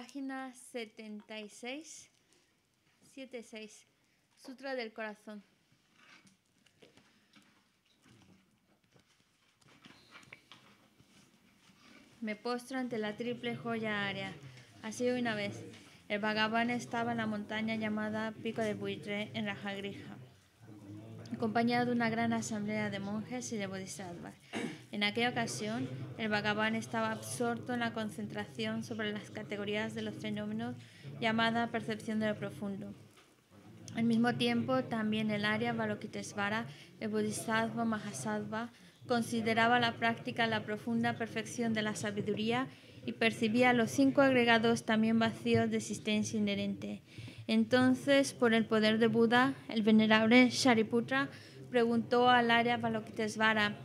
página 76, 76, Sutra del Corazón. Me postro ante la triple joya área. Así una vez, el vagabundo estaba en la montaña llamada Pico de Buitre, en Jagrija, acompañado de una gran asamblea de monjes y de bodhisattvas. En aquella ocasión, el Bhagavan estaba absorto en la concentración sobre las categorías de los fenómenos llamada percepción de lo profundo. Al mismo tiempo, también el área Balokitesvara, el Bodhisattva Mahasattva, consideraba la práctica la profunda perfección de la sabiduría y percibía los cinco agregados también vacíos de existencia inherente. Entonces, por el poder de Buda, el venerable Shariputra preguntó al área Balokitesvara,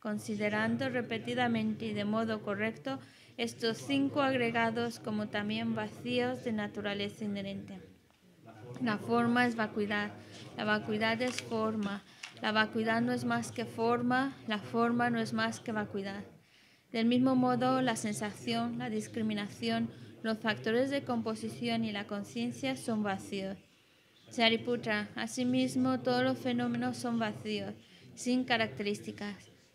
considerando repetidamente y de modo correcto estos cinco agregados como también vacíos de naturaleza inherente. La forma es vacuidad, la vacuidad es forma, la vacuidad no es más que forma, la forma no es más que vacuidad. Del mismo modo, la sensación, la discriminación, los factores de composición y la conciencia son vacíos. Sariputra, asimismo, todos los fenómenos son vacíos, sin características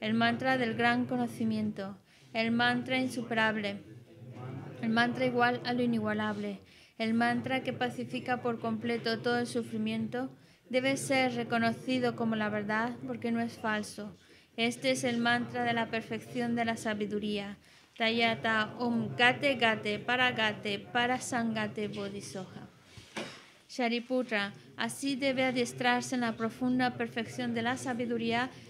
el mantra del gran conocimiento, el mantra insuperable, el mantra igual a lo inigualable, el mantra que pacifica por completo todo el sufrimiento, debe ser reconocido como la verdad porque no es falso. Este es el mantra de la perfección de la sabiduría. Tayata Om Gate Gate para sangate Bodhisoja. Shariputra, así debe adiestrarse en la profunda perfección de la sabiduría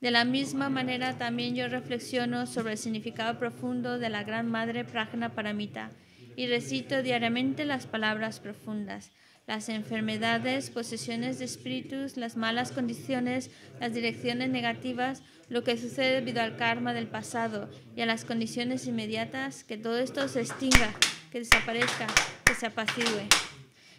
De la misma manera también yo reflexiono sobre el significado profundo de la Gran Madre Prajna Paramita y recito diariamente las palabras profundas, las enfermedades, posesiones de espíritus, las malas condiciones, las direcciones negativas, lo que sucede debido al karma del pasado y a las condiciones inmediatas, que todo esto se extinga, que desaparezca, que se apacigüe.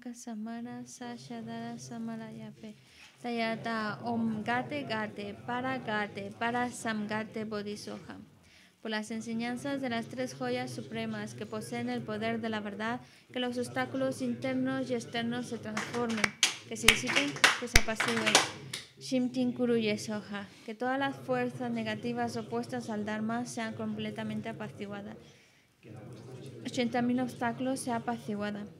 Para Para Por las enseñanzas de las tres joyas supremas que poseen el poder de la verdad, que los obstáculos internos y externos se transformen, que se disipen, que se apaciguen. Shimtin Yesoha, que todas las fuerzas negativas opuestas al Dharma sean completamente apaciguadas. 80.000 obstáculos se apaciguan.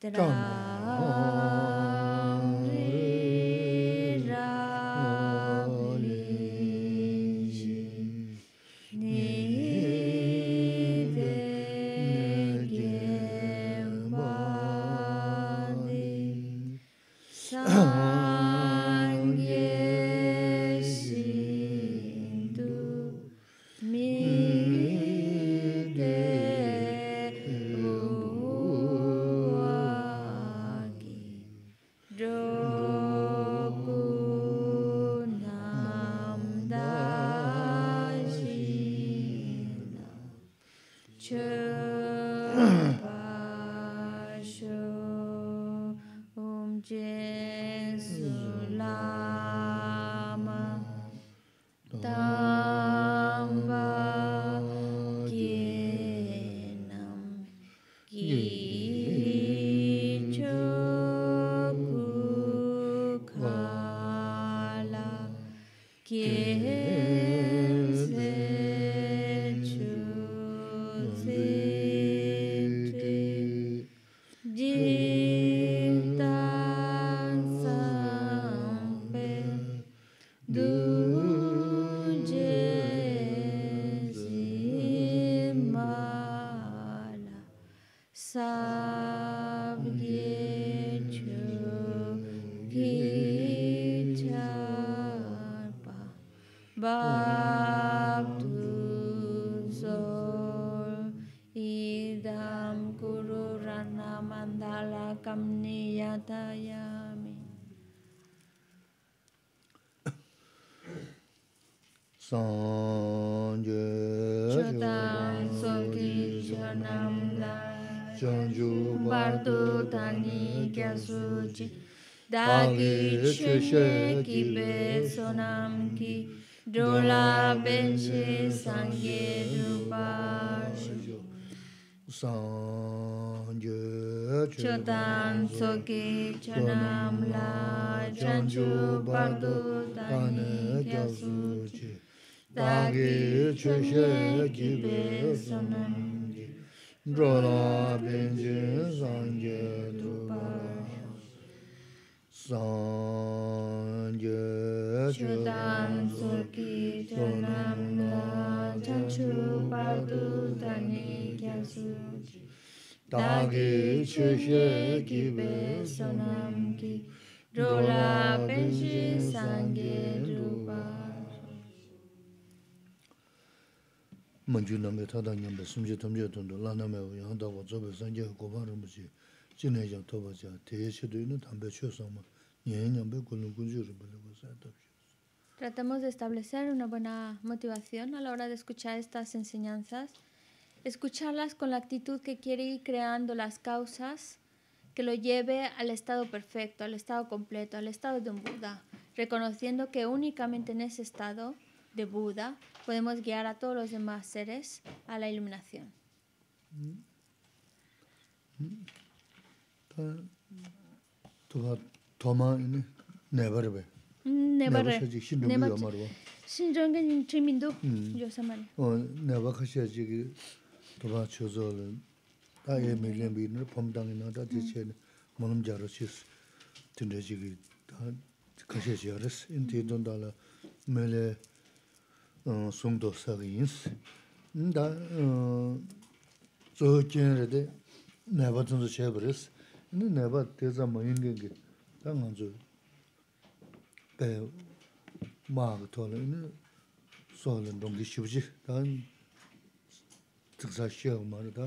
这样。Church. Dagit sheshe gibe sonam ki dola benche sangye drupa Sanje chodan soke chanam la chanju bardu tani gyasu chi Dagit sheshe gibe sonam ki dola benche sangye drupa Dāgī chūshē kī bē sōnām kī, dōlā pēnshī sāngē rūpā. Mañchū nāngē tātā ñāmbē sūmchē lā nāmbē wā yāng tā wā tsō bē sāngē kōpā rūmbu yé Tratamos de establecer una buena motivación a la hora de escuchar estas enseñanzas, escucharlas con la actitud que quiere ir creando las causas que lo lleve al estado perfecto, al estado completo, al estado de un Buda, reconociendo que únicamente en ese estado de Buda podemos guiar a todos los demás seres a la iluminación. Mm. Mm. 토마 네버베 네버 신도 요마르와 신정은 인트민도 요사만 어 네버카시아 지기 도바 초조는 아예 밀린 비는 범당이 나다 지체 몸 자르시스 든데지기 다 카시아시아르스 인티돈달라 메레 어 송도 사기인스 인다 어 저진르데 네버튼도 쳬브레스 네버 대자 마인게게 dā ngā dzū bē mā gā tō lā yinā sō lā ndōng kī shibu jī dā tsiksā shiā gā mā rā dā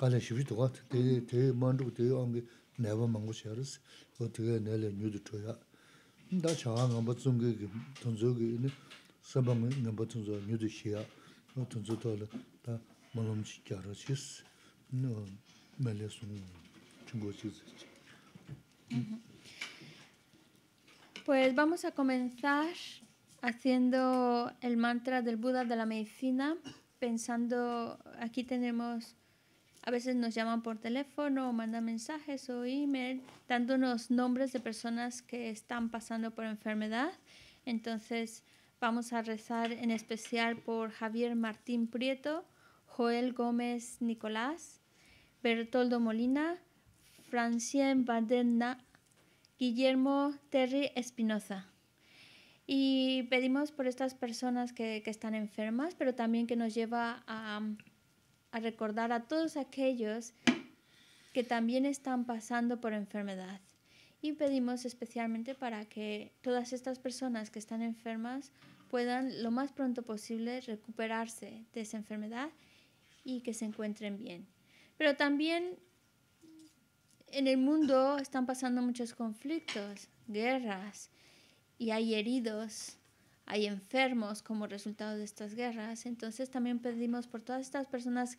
gā lā shibu jī tō gā tā tē yī tē yī mā ndō gā tē yī āngi nē rā sī dā ngā bā ngā bā dā rā sī Pues vamos a comenzar haciendo el mantra del Buda de la medicina, pensando, aquí tenemos, a veces nos llaman por teléfono o mandan mensajes o email dándonos nombres de personas que están pasando por enfermedad. Entonces vamos a rezar en especial por Javier Martín Prieto, Joel Gómez Nicolás, Bertoldo Molina, Francien Baderna Guillermo Terry Espinoza. Y pedimos por estas personas que, están enfermas, pero también que nos lleva a, a recordar a todos aquellos que también están pasando por enfermedad. Y pedimos especialmente para que todas estas personas que están enfermas puedan lo más pronto posible recuperarse de esa enfermedad y que se encuentren bien. Pero también en el mundo están pasando muchos conflictos, guerras, y hay heridos, hay enfermos como resultado de estas guerras. Entonces también pedimos por todas estas personas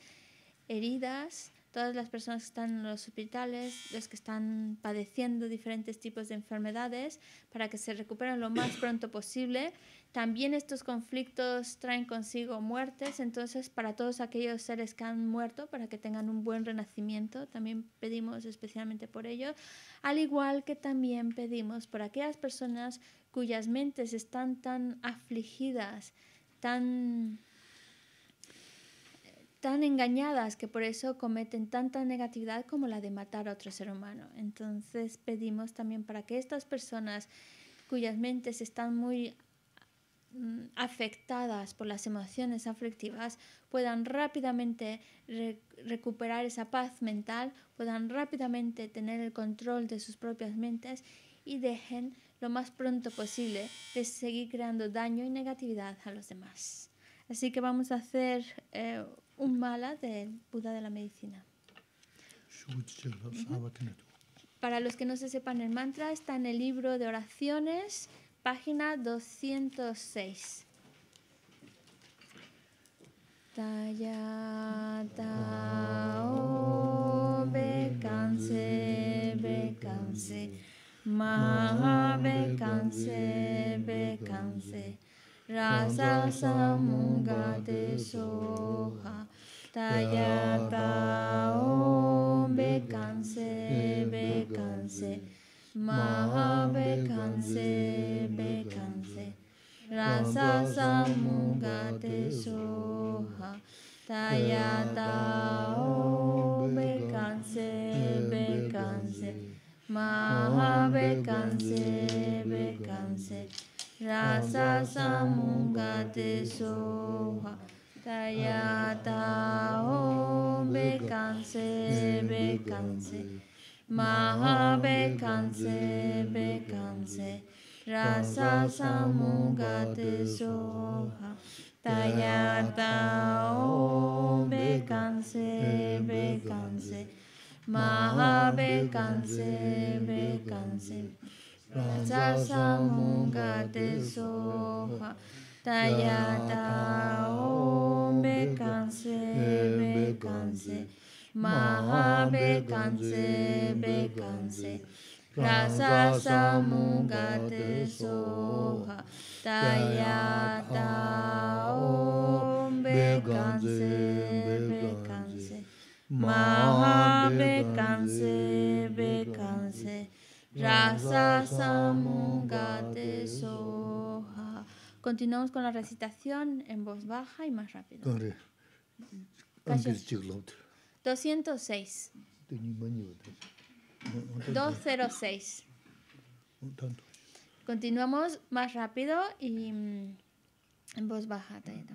heridas, todas las personas que están en los hospitales, los que están padeciendo diferentes tipos de enfermedades, para que se recuperen lo más pronto posible también estos conflictos traen consigo muertes, entonces para todos aquellos seres que han muerto, para que tengan un buen renacimiento, también pedimos especialmente por ellos, al igual que también pedimos por aquellas personas cuyas mentes están tan afligidas, tan tan engañadas que por eso cometen tanta negatividad como la de matar a otro ser humano. Entonces pedimos también para que estas personas cuyas mentes están muy Mm, afectadas por las emociones afectivas puedan rápidamente recuperar esa paz mental, puedan rápidamente tener el control de sus propias mentes y dejen lo más pronto posible de seguir creando daño y negatividad a los demás. Así que vamos a hacer eh, un mala del Buda de la medicina. Para los que no se sepan, el mantra está en el libro de oraciones página 206. Taya canse Bekanse Bekanse Maha Bekanse canse Rasa Samungate Soha Taya canse Bekanse becanse. maha bekanse bekanse rasa samugate soha tayata o bekanse bekanse maha bekanse bekanse rasa samugate soha tayata o bekanse bekanse Maha bekanze, bekanze, rasa samungate soha. Tayarta om bekanze, bekanze, maha bekanze, bekanze, rasa samungate soha. Tayarta om bekanze, bekanze, bekanze. be bekanse, rasa samugate soha, daya canse. bekanse, bekanse, be bekanse, rasa samugate soha. Continuamos con la recitación en voz baja y más rápido. 206. 206. Este Continuamos más rápido y mm, en voz baja. También.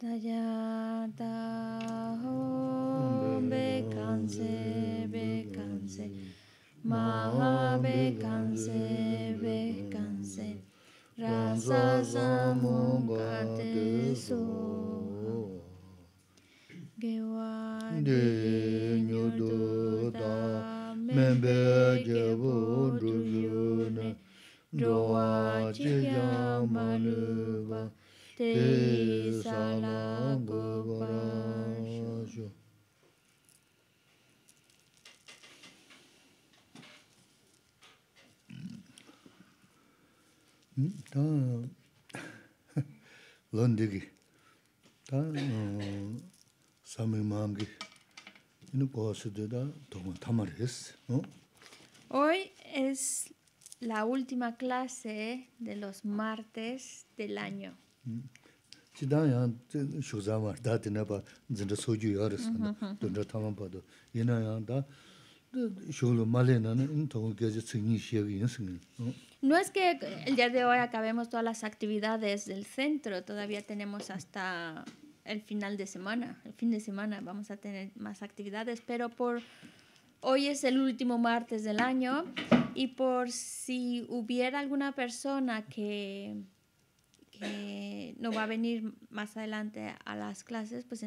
Tayata Om Bekanse Bekanse Maha Bekanse clase de los martes del mm. año. Mm. No es que el día de hoy acabemos todas las actividades del centro, todavía tenemos hasta el final de semana, el fin de semana vamos a tener más actividades, pero por Hoy es el último martes del año y por si hubiera alguna persona que, no va a venir más adelante a las clases, pues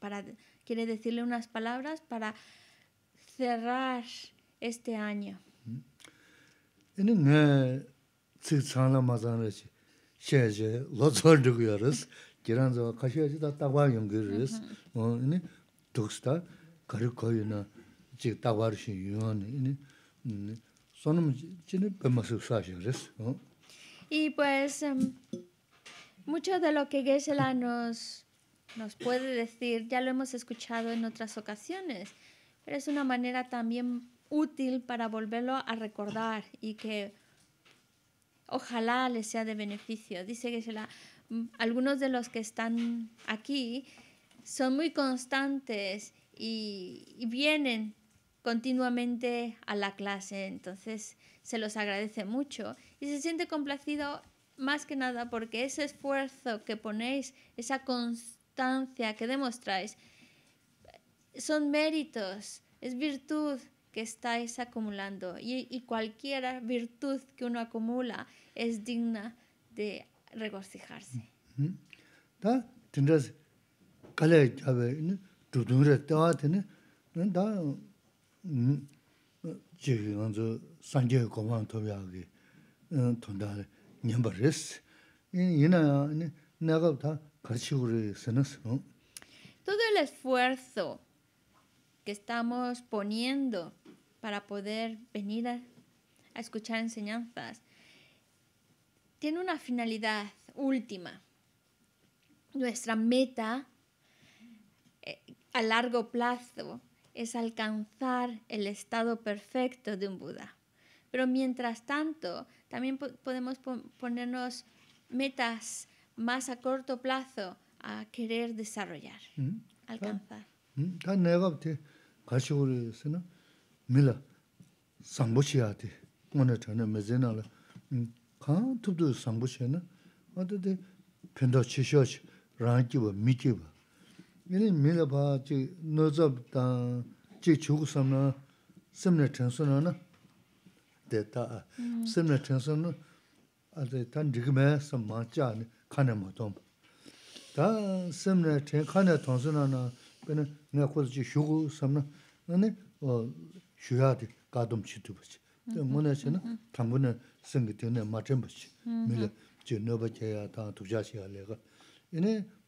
para, quiere decirle unas palabras para cerrar este año. Y pues, em, mucho de lo que geshe nos, nos puede decir ya lo hemos escuchado en otras ocasiones, pero es una manera también útil para volverlo a recordar y que ojalá les sea de beneficio. Dice geshe mm, algunos de los que están aquí son muy constantes y vienen continuamente a la clase, entonces se los agradece mucho y se siente complacido más que nada porque ese esfuerzo que ponéis, esa constancia que demostráis, son méritos, es virtud que estáis acumulando y, cualquier virtud que uno acumula es digna de regocijarse todo el esfuerzo que estamos poniendo para poder venir a, escuchar enseñanzas tiene una finalidad última. Nuestra meta eh, a largo plazo es alcanzar el estado perfecto de un Buda. Pero mientras tanto, también podemos ponernos metas más a corto plazo a querer desarrollar, mm, alcanzar. Mm, mm, yin mila pa chik no zab dan chik chuk samna simna chansona na de ta ah, mm. simna chansona ade ah, tan rikme sam ma cha ni khane ma tong ta simna chan khane tong suna na bina nga di ka chi tu mm-hmm. mm-hmm. mm-hmm. chi singa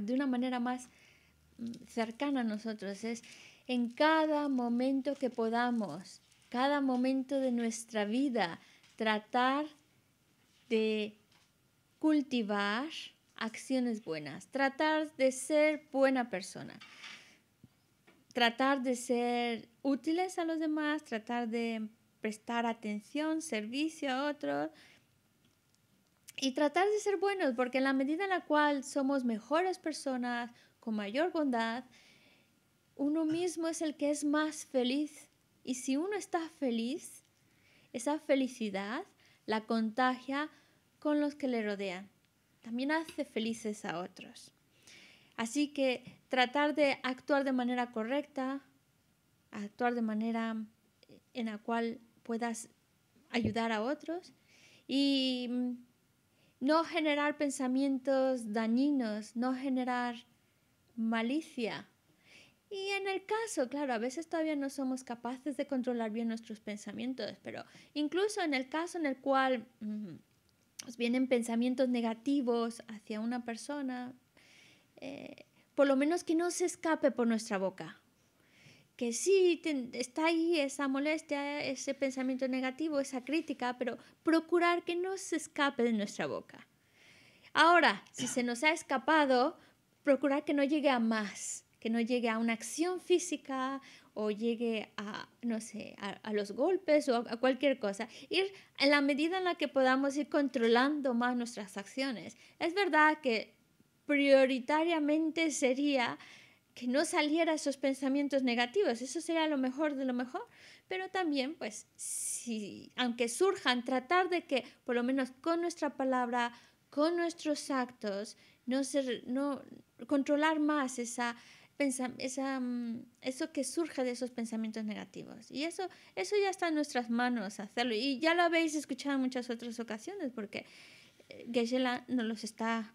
de una manera más mm, cercana a nosotros, es en cada momento que podamos, cada momento de nuestra vida, tratar de cultivar acciones buenas, tratar de ser buena persona, tratar de ser útiles a los demás, tratar de prestar atención, servicio a otros y tratar de ser buenos, porque en la medida en la cual somos mejores personas, con mayor bondad, uno mismo es el que es más feliz. Y si uno está feliz, esa felicidad la contagia con los que le rodean. También hace felices a otros. Así que tratar de actuar de manera correcta, actuar de manera en la cual puedas ayudar a otros y mm, no generar pensamientos dañinos, no generar malicia. Y en el caso, claro, a veces todavía no somos capaces de controlar bien nuestros pensamientos, pero incluso en el caso en el cual mm, nos vienen pensamientos negativos hacia una persona, eh, por lo menos que no se escape por nuestra boca que sí está ahí esa molestia, ese pensamiento negativo, esa crítica, pero procurar que no se escape de nuestra boca. Ahora, si se nos ha escapado, procurar que no llegue a más, que no llegue a una acción física o llegue a, no sé, a, los golpes o a, cualquier cosa. Ir en la medida en la que podamos ir controlando más nuestras acciones. Es verdad que prioritariamente sería que no saliera esos pensamientos negativos, eso sería lo mejor de lo mejor, pero también pues si aunque surjan tratar de que por lo menos con nuestra palabra, con nuestros actos, no ser, no controlar más esa esa, mm, eso que surge de esos pensamientos negativos. Y eso, eso ya está en nuestras manos hacerlo. Y ya lo habéis escuchado en muchas otras ocasiones, porque eh, geshe no los está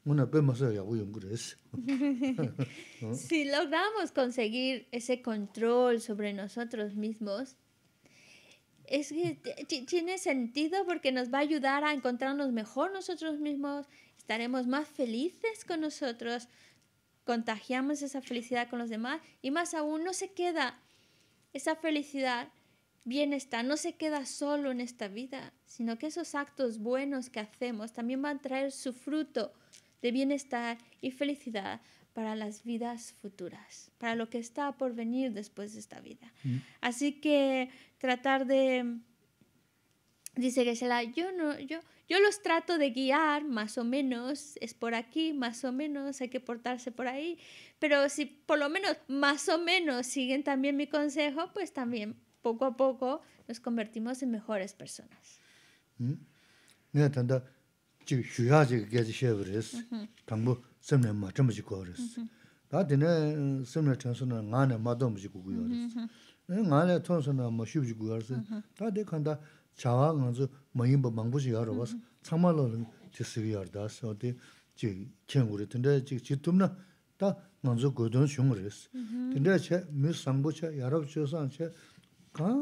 si logramos conseguir ese control sobre nosotros mismos, es que tiene sentido porque nos va a ayudar a encontrarnos mejor nosotros mismos, estaremos más felices con nosotros, contagiamos esa felicidad con los demás y más aún no se queda esa felicidad, bienestar, no se queda solo en esta vida, sino que esos actos buenos que hacemos también van a traer su fruto de bienestar y felicidad para las vidas futuras, para lo que está por venir después de esta vida. Mm. Así que tratar de dice Gesela, yo no, yo, yo los trato de guiar, más o menos, es por aquí, más o menos, hay que portarse por ahí, pero si por lo menos, más o menos, siguen también mi consejo, pues también poco a poco nos convertimos en mejores personas. Mm. tanto chik 휴야지 chik gezi shevres, tangbo semne matra mochi kores. Daa dine semne tenso na ngaa ne mato mochi kukuyores. Ngaa ne tonso na mochi mochi kukuyores. Daa de kanda chawaa nganzu mayimba mangbochi yaro was, tsangmaa lo rin tisigi yaro daas. Odi chik kenguri, tinda chik chitumna, daa nganzu goydoon shungores. Tinda che, mi sangbo che, yarab che san che, kaa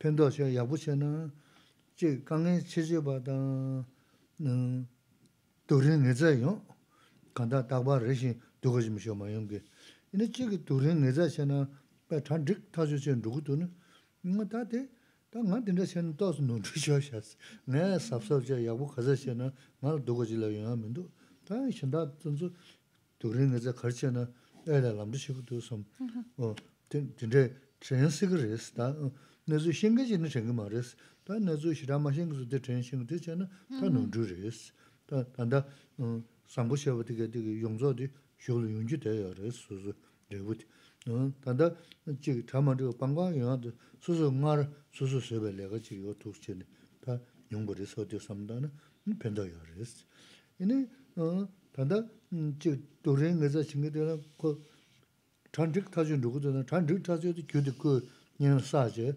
che, che na, nāng dōrīng ngāzā yōng, kāntā dāqbā rāshī dōgāchī mishō mā yōng kē. Yīnā chī kī dōrīng ngāzā xé nā, bā 야부 dhik 말 chō xé nrūg tō nā, ngā tā tē, tā ngā tīndā xé mi nazu shinga jina shinga ma res, ta nazu shirama shinga zu de chen shinga de chana, ta nungzhu res. Ta tanda sambu shaba diga diga yungzo di shiolo yungzhu de 세벨레가 res, suzu 다 uh, Tanda jiga tama diga pangwa yunga de suzu ngara, suzu sebe lega 타주 yo tuk 타주도 교득 그 res uh, um, o na,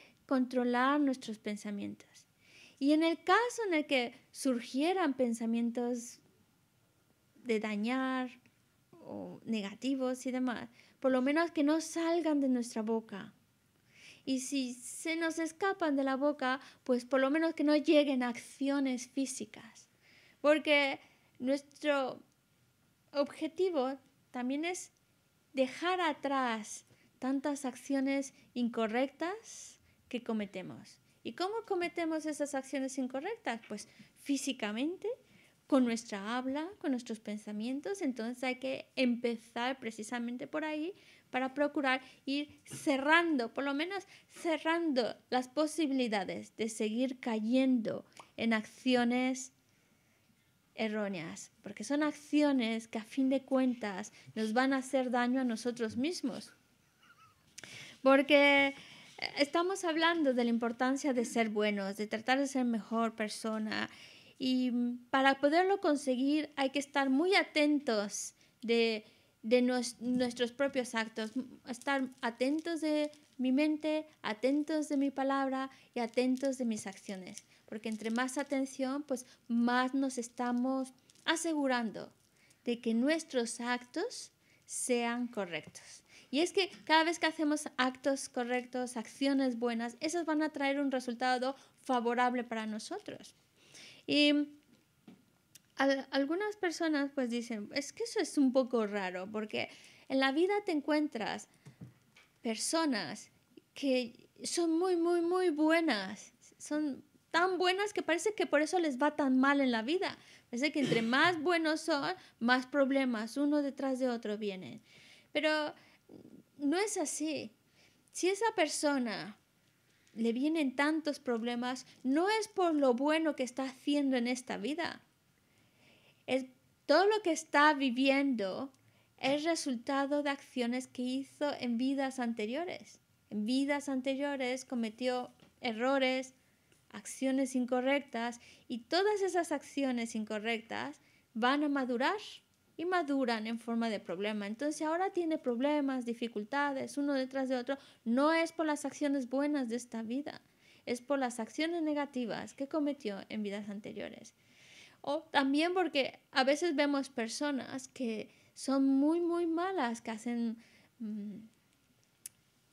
controlar nuestros pensamientos. Y en el caso en el que surgieran pensamientos de dañar o negativos y demás, por lo menos que no salgan de nuestra boca. Y si se nos escapan de la boca, pues por lo menos que no lleguen a acciones físicas. Porque nuestro objetivo también es dejar atrás tantas acciones incorrectas que cometemos. ¿Y cómo cometemos esas acciones incorrectas? Pues físicamente, con nuestra habla, con nuestros pensamientos. Entonces hay que empezar precisamente por ahí para procurar ir cerrando, por lo menos cerrando las posibilidades de seguir cayendo en acciones erróneas, porque son acciones que a fin de cuentas nos van a hacer daño a nosotros mismos. Porque estamos hablando de la importancia de ser buenos, de tratar de ser mejor persona. Y mm, para poderlo conseguir hay que estar muy atentos de, nuestros propios actos, estar atentos de mi mente, atentos de mi palabra y atentos de mis acciones. Porque entre más atención, pues más nos estamos asegurando de que nuestros actos sean correctos. Y es que cada vez que hacemos actos correctos, acciones buenas, esas van a traer un resultado favorable para nosotros. Y algunas personas pues dicen, es que eso es un poco raro, porque en la vida te encuentras personas que son muy, muy, muy buenas, son tan buenas que parece que por eso les va tan mal en la vida. Parece que entre más buenos son, más problemas uno detrás de otro vienen. Pero no es así. Si esa persona le vienen tantos problemas, no es por lo bueno que está haciendo en esta vida. todo lo que está viviendo es resultado de acciones que hizo en vidas anteriores. En vidas anteriores cometió errores, acciones incorrectas y todas esas acciones incorrectas van a madurar y maduran en forma de problema. Entonces ahora tiene problemas, dificultades, uno detrás de otro. No es por las acciones buenas de esta vida, es por las acciones negativas que cometió en vidas anteriores. O también porque a veces vemos personas que son muy, muy malas, que hacen mm,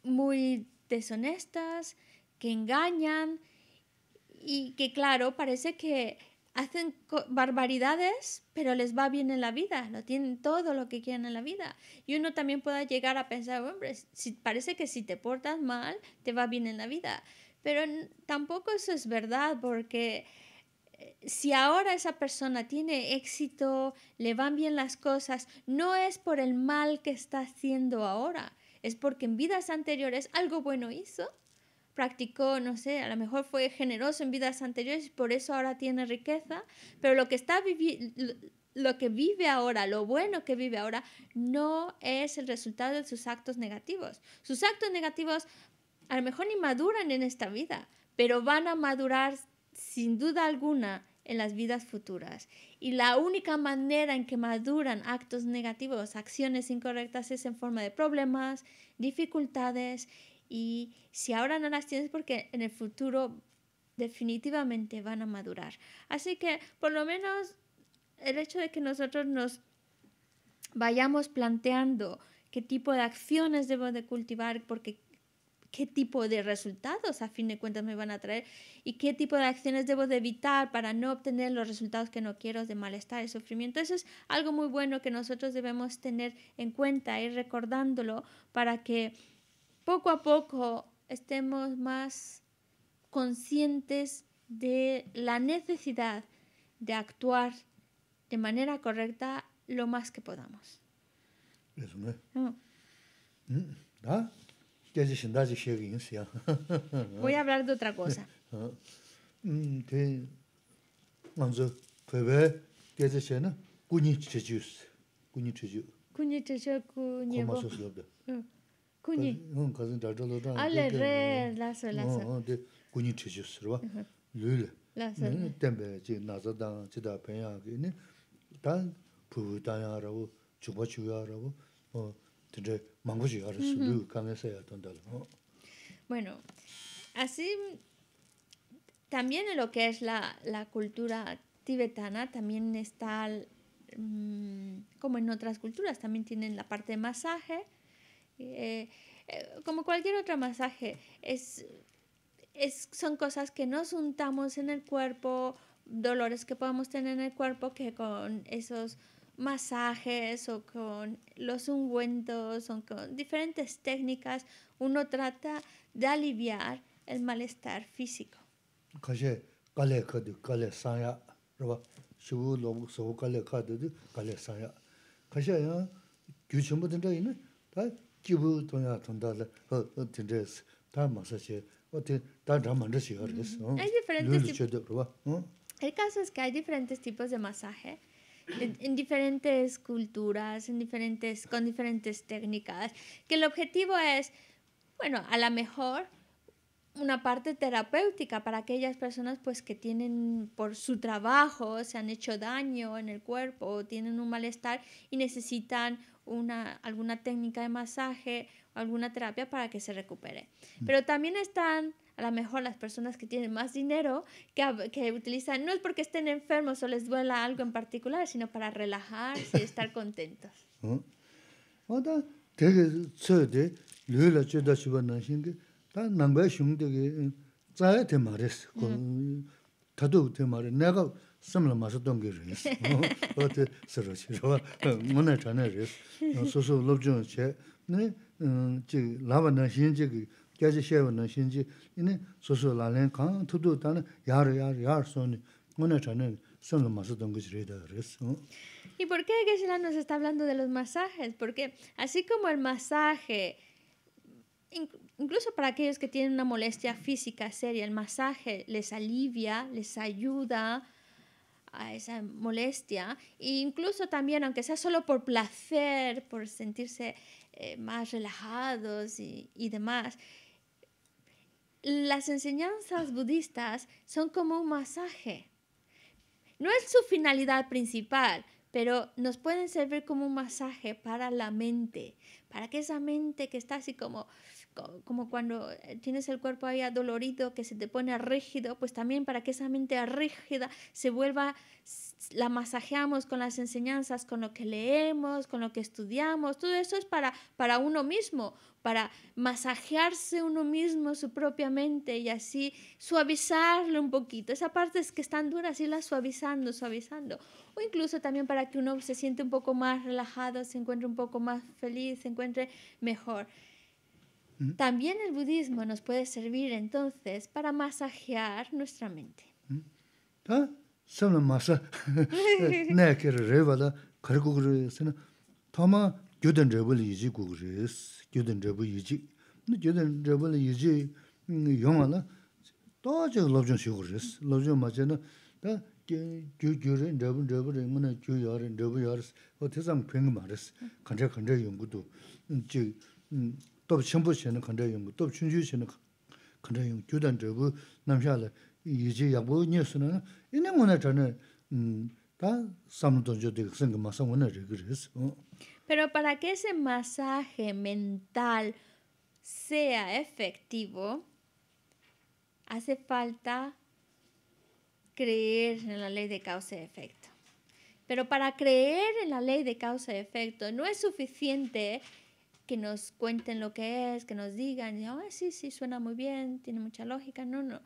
muy deshonestas, que engañan y que claro, parece que hacen barbaridades, pero les va bien en la vida, lo tienen todo lo que quieren en la vida. Y uno también puede llegar a pensar, hombre, si, parece que si te portas mal, te va bien en la vida. Pero tampoco eso es verdad, porque eh, si ahora esa persona tiene éxito, le van bien las cosas, no es por el mal que está haciendo ahora, es porque en vidas anteriores algo bueno hizo practicó, no sé, a lo mejor fue generoso en vidas anteriores y por eso ahora tiene riqueza, pero lo que está lo que vive ahora, lo bueno que vive ahora, no es el resultado de sus actos negativos. Sus actos negativos a lo mejor ni maduran en esta vida, pero van a madurar sin duda alguna en las vidas futuras. Y la única manera en que maduran actos negativos, acciones incorrectas, es en forma de problemas, dificultades y si ahora no las tienes porque en el futuro definitivamente van a madurar. Así que por lo menos el hecho de que nosotros nos vayamos planteando qué tipo de acciones debo de cultivar porque qué tipo de resultados a fin de cuentas me van a traer y qué tipo de acciones debo de evitar para no obtener los resultados que no quiero de malestar y sufrimiento. Eso es algo muy bueno que nosotros debemos tener en cuenta, y recordándolo para que poco a poco estemos más conscientes de la necesidad de actuar de manera correcta lo más que podamos. Voy a hablar de otra cosa bueno así también en lo que es la cultura tibetana también está mm, como en otras culturas también tienen la parte de masaje eh, eh, como cualquier otro masaje, es, es, son cosas que nos untamos en el cuerpo, dolores que podemos tener en el cuerpo, que con esos masajes o con los ungüentos o con diferentes técnicas uno trata de aliviar el malestar físico hay diferentes el caso es que hay diferentes tipos de masaje en, diferentes culturas en diferentes con diferentes técnicas que el objetivo es bueno a lo mejor una parte terapéutica para aquellas personas pues que tienen por su trabajo se han hecho daño en el cuerpo o tienen un malestar y necesitan una, alguna técnica de masaje o alguna terapia para que se recupere. Mm. Pero también están a lo mejor las personas que tienen más dinero, que, que, utilizan, no es porque estén enfermos o les duela algo en particular, sino para relajarse y estar contentos. samla masa dongi res, o te sara chi rwa, eh, muna chana res, soso lobchon che, eh, chi laba na xin chi, gyaji shewa na xin chi, soso lalen kaan tutu tana yar yar yar soni, muna chana samla masa dongi rida res. ¿Y por qué Geshe-la nos está hablando de los masajes? Porque así como el masaje incluso para aquellos que tienen una molestia física seria, el masaje les alivia, les ayuda a esa molestia, e incluso también, aunque sea solo por placer, por sentirse eh, más relajados y demás, las enseñanzas budistas son como un masaje. No es su finalidad principal, pero nos pueden servir como un masaje para la mente, para que esa mente que está así como como cuando eh, tienes el cuerpo ahí adolorido, que se te pone rígido, pues también para que esa mente rígida se vuelva, la masajeamos con las enseñanzas, con lo que leemos, con lo que estudiamos, todo eso es para, para uno mismo, para masajearse uno mismo su propia mente y así suavizarlo un poquito. Esa parte es que están duras, irla suavizando, suavizando. O incluso también para que uno se siente un poco más relajado, se encuentre un poco más feliz, se encuentre mejor. también el budismo nos puede servir entonces para masajear nuestra mente. ¿Tá? Son masa. Ne que reba da, cargo que se no. Toma yo den rebu y ji gu ji, yo den rebu y ji. No yo Mm, Pero para que ese masaje mental sea efectivo, hace falta creer en la ley de causa y efecto. Pero para creer en la ley de causa y efecto no es suficiente que nos cuenten lo que es, que nos digan, sí, sí, suena muy bien, tiene mucha lógica, no, no.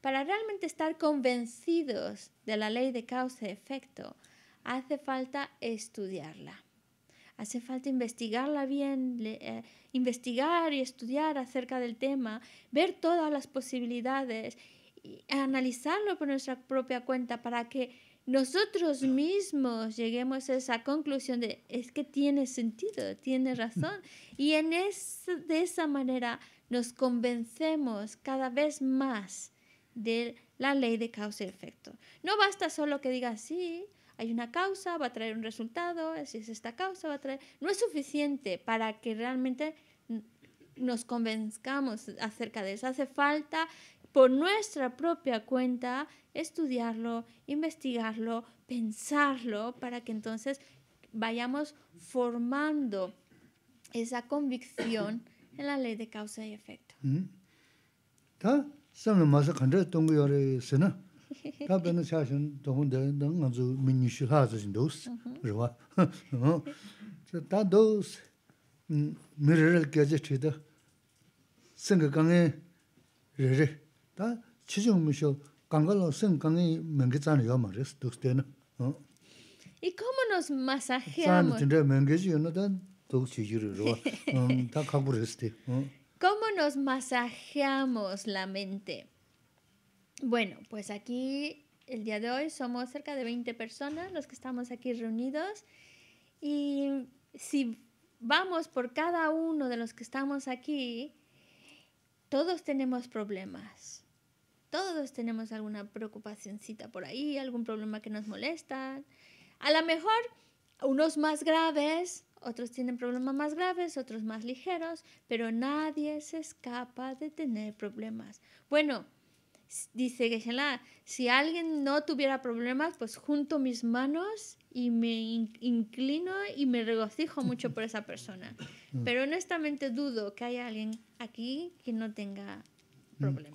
Para realmente estar convencidos de la ley de causa y efecto, hace falta estudiarla. Hace falta investigarla bien, eh, investigar y estudiar acerca del tema, ver todas las posibilidades, analizarlo por nuestra propia cuenta para que nosotros mismos lleguemos a esa conclusión de es que tiene sentido, tiene razón. Y en de esa manera nos convencemos cada vez más de la ley de causa y efecto. No basta solo que diga sí, hay una causa, va a traer un resultado, si es esta causa, va a traer... No es suficiente para que realmente nos convenzcamos acerca de eso. Hace falta por nuestra propia cuenta, estudiarlo, investigarlo, pensarlo, para que entonces vayamos formando esa convicción en la ley de causa y efecto. ¿Está? Mm. Samla masa kandra tongo yore sena, ta bena chashin tohon de nga zu minyi shi haza zin dos, uh-huh. rwa. Ta dos mm, miraril gaja chida, singa kange riri, ¿Y cómo nos masajeamos? ¿Cómo nos masajeamos la mente? Bueno, pues aquí el día de hoy somos cerca de 20 personas los que estamos aquí reunidos y si vamos por cada uno de los que estamos aquí, todos tenemos problemas todos tenemos alguna preocupacioncita por ahí, algún problema que nos molesta. A lo mejor unos más graves, otros tienen problemas más graves, otros más ligeros, pero nadie se escapa de tener problemas. Bueno, dice que si alguien no tuviera problemas, pues junto mis manos y me inclino y me regocijo mucho por esa persona. Mm. Pero honestamente dudo que haya alguien aquí que no tenga mm. problemas.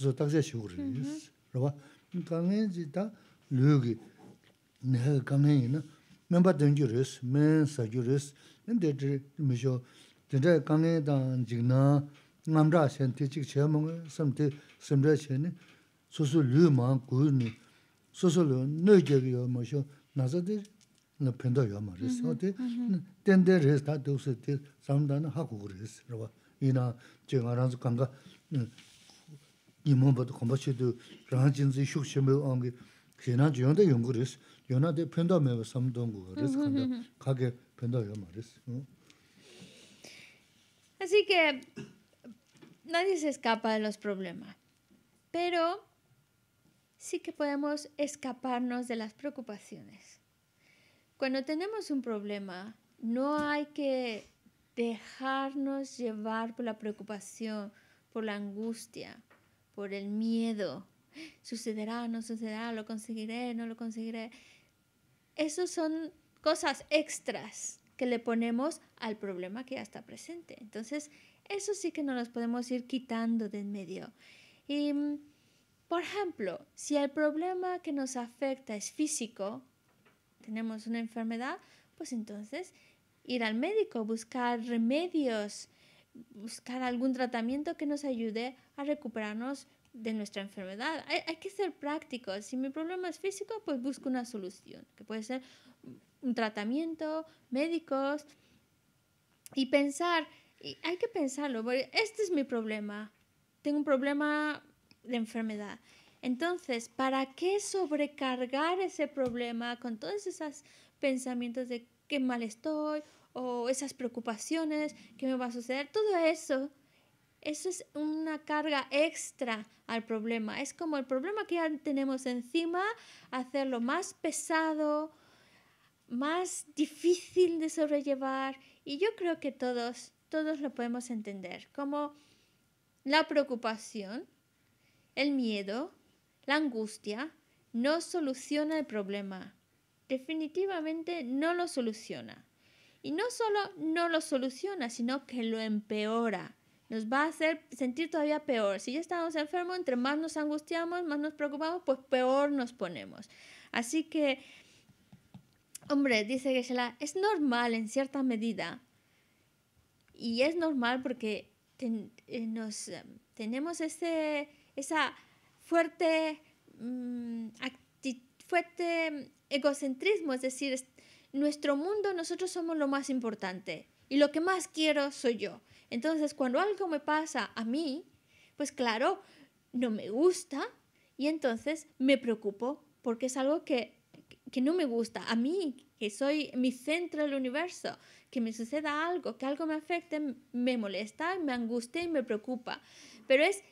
저 딱세 쉬고 있을 거야. 다 르기. 내가 매일은 멤버 댄지러스 멤버 셔러스 근데 저기 무슨 저게 지나 직나 남라 산티 치 섬티 섬레체니 수수 챘네. 고르니 거니. 너게요 너격이 나자데 나 편다가 뭐 셨어. 근데 댄데를 해서 다 뜻이 상담하는 하고 그래요. 그러면 이나 정 알았건가? 음. Así que nadie se escapa de los problemas, pero sí que podemos escaparnos de las preocupaciones. Cuando tenemos un problema, no hay que dejarnos llevar por la preocupación, por la angustia, por el miedo. Sucederá, no sucederá, lo conseguiré, no lo conseguiré. Esas son cosas extras que le ponemos al problema que ya está presente. Entonces, eso sí que no las podemos ir quitando de en medio. Y, mm, por ejemplo, si el problema que nos afecta es físico, tenemos una enfermedad, pues entonces ir al médico, buscar remedios, buscar algún tratamiento que nos ayude a recuperarnos de nuestra enfermedad. Hay, que ser prácticos. Si mi problema es físico, pues busco una solución, que puede ser un tratamiento, médicos, y pensar, hay que pensarlo, este es mi problema, tengo un problema de enfermedad. Entonces, ¿para qué sobrecargar ese problema con todos esos pensamientos de qué mal estoy o esas preocupaciones ¿qué me va a suceder, todo eso, eso es una carga extra al problema. Es como el problema que ya tenemos encima, hacerlo más pesado, más difícil de sobrellevar. Y yo creo que todos, todos lo podemos entender, como la preocupación, el miedo, la angustia, no soluciona el problema. Definitivamente no lo soluciona. Y no solo no lo soluciona, sino que lo empeora. Nos va a hacer sentir todavía peor. Si ya estamos enfermos, entre más nos angustiamos, más nos preocupamos, pues peor nos ponemos. Así que, hombre, dice Geshe-la, es normal en cierta medida. Y es normal porque eh, nos, em, tenemos ese, esa fuerte, mm, fuerte em, egocentrismo, es decir, nuestro mundo nosotros somos lo más importante y lo que más quiero soy yo. Entonces, cuando algo me pasa a mí, pues claro, no me gusta y entonces me preocupo porque es algo que, no me gusta a mí, que soy mi centro del universo, que me suceda algo, que algo me afecte, me molesta, me angustia y me preocupa. Pero es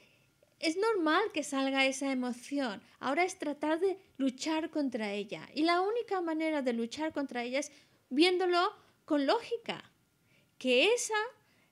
es normal que salga esa emoción. Ahora es tratar de luchar contra ella. Y la única manera de luchar contra ella es viéndolo con lógica. Que esa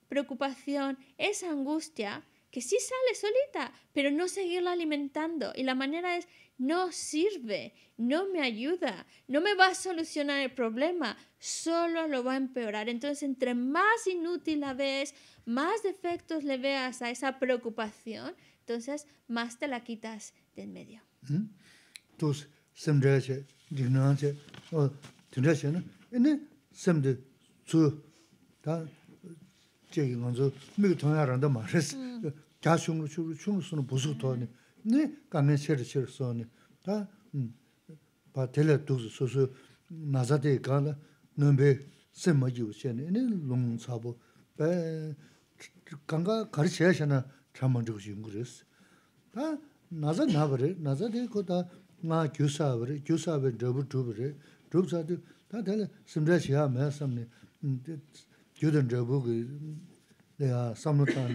preocupación, esa angustia, que sí sale solita, pero no seguirla alimentando. Y la manera es, no sirve, no me ayuda, no me va a solucionar el problema, solo lo va a empeorar. Entonces, entre más inútil la ves, más defectos le veas a esa preocupación, entonces más te la quitas de en medio. Entonces, o ¿no? chāmaṋ chukhu shi 나자 rīs. Tā nāza 나 rī, nāza dī kō tā ngā gyū sāba rī, gyū sāba rī drabu 텔바 동년 drupa sā tī, tā tēli simdrā shi yā mē samni, gyū dhan drabu gī, dī yā samnu tāni,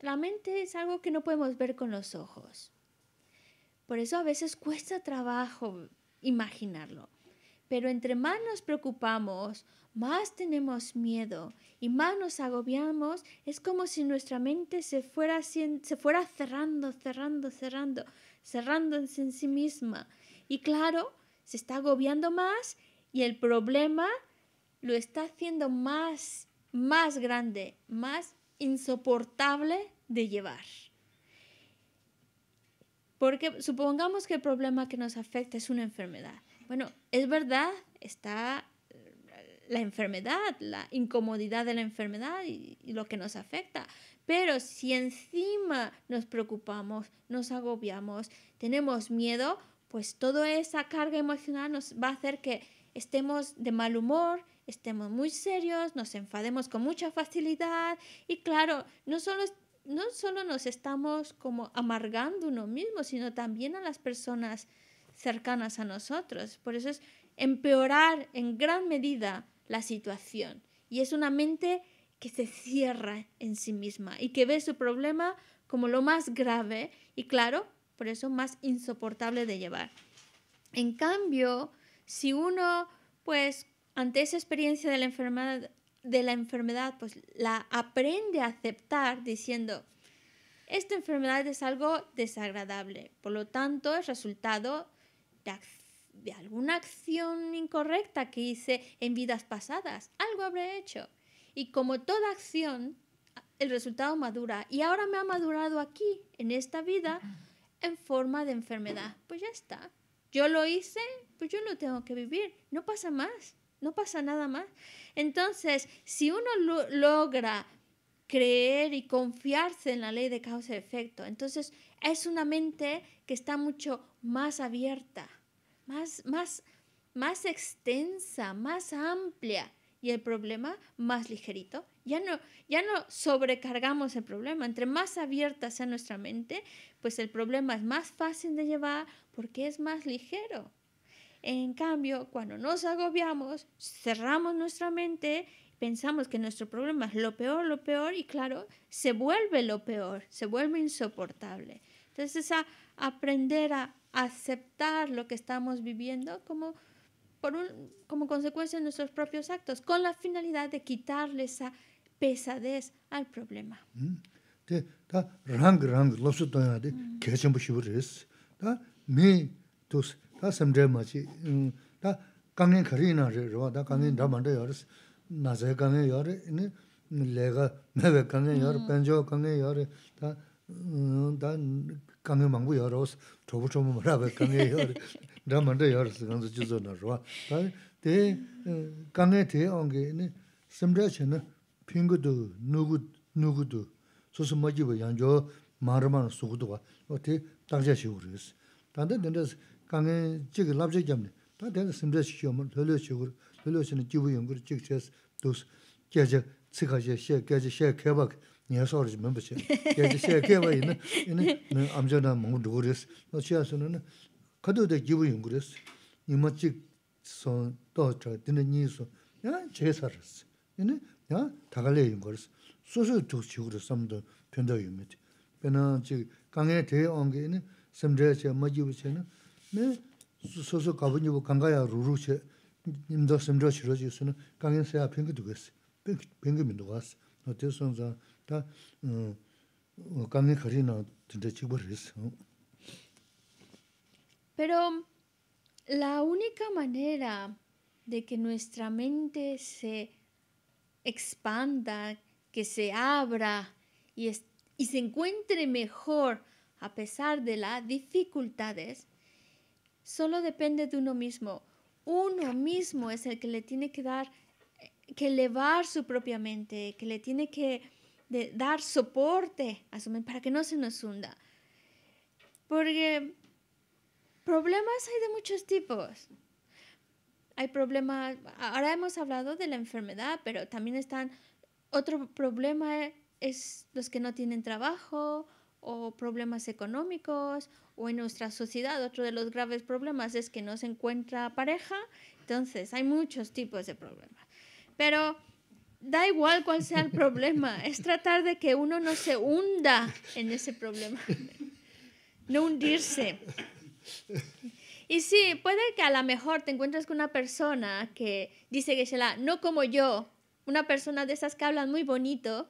La mente es algo que no podemos ver con los ojos. Por eso a veces cuesta trabajo imaginarlo. Pero entre más nos preocupamos, más tenemos miedo y más nos agobiamos, es como si nuestra mente se fuera, se fuera cerrando, cerrando, cerrando, cerrándose en sí misma. Y claro, se está agobiando más y el problema lo está haciendo más, más grande, más insoportable de llevar. Porque supongamos que el problema que nos afecta es una enfermedad. Bueno, es verdad, está eh, la enfermedad, la incomodidad de la enfermedad y, lo que nos afecta. Pero si encima nos preocupamos, nos agobiamos, tenemos miedo, pues toda esa carga emocional nos va a hacer que estemos de mal humor, estemos muy serios, nos enfademos con mucha facilidad y claro, no solo, no solo nos estamos como amargando uno mismo, sino también a las personas cercanas a nosotros. Por eso es empeorar en gran medida la situación. Y es una mente que se cierra en sí misma y que ve su problema como lo más grave y claro, por eso más insoportable de llevar. En cambio, si uno pues ante esa experiencia de la enfermedad, de la enfermedad pues la aprende a aceptar diciendo, esta enfermedad es algo desagradable, por lo tanto es resultado de, alguna acción incorrecta que hice en vidas pasadas, algo habré hecho. Y como toda acción, el resultado madura. Y ahora me ha madurado aquí, en esta vida, en forma de enfermedad. Pues ya está. Yo lo hice, pues yo no tengo que vivir. No pasa más no pasa nada más. Entonces, si uno logra creer y confiarse en la ley de causa y efecto, entonces es una mente que está mucho más abierta, más, más, más extensa, más amplia y el problema más ligerito. Ya no, ya no sobrecargamos el problema. Entre más abierta sea nuestra mente, pues el problema es más fácil de llevar porque es más ligero. En cambio, cuando nos agobiamos, cerramos nuestra mente, pensamos que nuestro problema es lo peor, lo peor, y claro, se vuelve lo peor, se vuelve insoportable. Entonces, a aprender a aceptar lo que estamos viviendo como, por como consecuencia de nuestros propios actos, con la finalidad de quitarle esa pesadez al problema. 다 섬제 마치 다 강행 거리나 저와 다 강행 다 만들 여러 나제 강행 여러 이네 내가 내가 강행 여러 벤조 강행 여러 다다 강행 여로 여러 저부 저부 뭐라 그 강행 여러 다 만들 여러 강수 주소나 저와 대 온게 이네 섬제 전에 핑구도 누구 누구도 소소 마지 뭐 양조 마르만 수구도가 어때 당자시 오르스 단데 된다스 강에 찍을 납작 잡네 다 되는 심지 시험을 돌려 주고 돌려 주는 기부 연구 찍 주셔서 도스 계제 측하제 셰 계제 셰 개박 니어서 얼지 멤버십 계제 셰 개박 있는 있는 암저나 뭐 누구리스 또 시아서는 카드도 기부 연구리스 이마 찍서 또 저드는 야 제사르스 얘는 야 다갈레 연구리스 소소 두 식으로 섬도 변덕입니다 변한 즉 강에 대어 온게 있는 심지어 제 맞이 Pero la única manera de que nuestra mente se expanda, que se abra y se encuentre mejor a pesar de las dificultades solo depende de uno mismo. Uno mismo es el que le tiene que dar, que elevar su propia mente, que le tiene que dar soporte a su mente para que no se nos hunda. Porque problemas hay de muchos tipos. Hay problemas, ahora hemos hablado de la enfermedad, pero también están, otro problema es los que no tienen trabajo, o problemas económicos o en nuestra sociedad otro de los graves problemas es que no se encuentra pareja. Entonces, hay muchos tipos de problemas. Pero da igual cuál sea el problema, es tratar de que uno no se hunda en ese problema, no hundirse. Y sí, puede que a lo mejor te encuentres con una persona que dice que no como yo, una persona de esas que hablan muy bonito,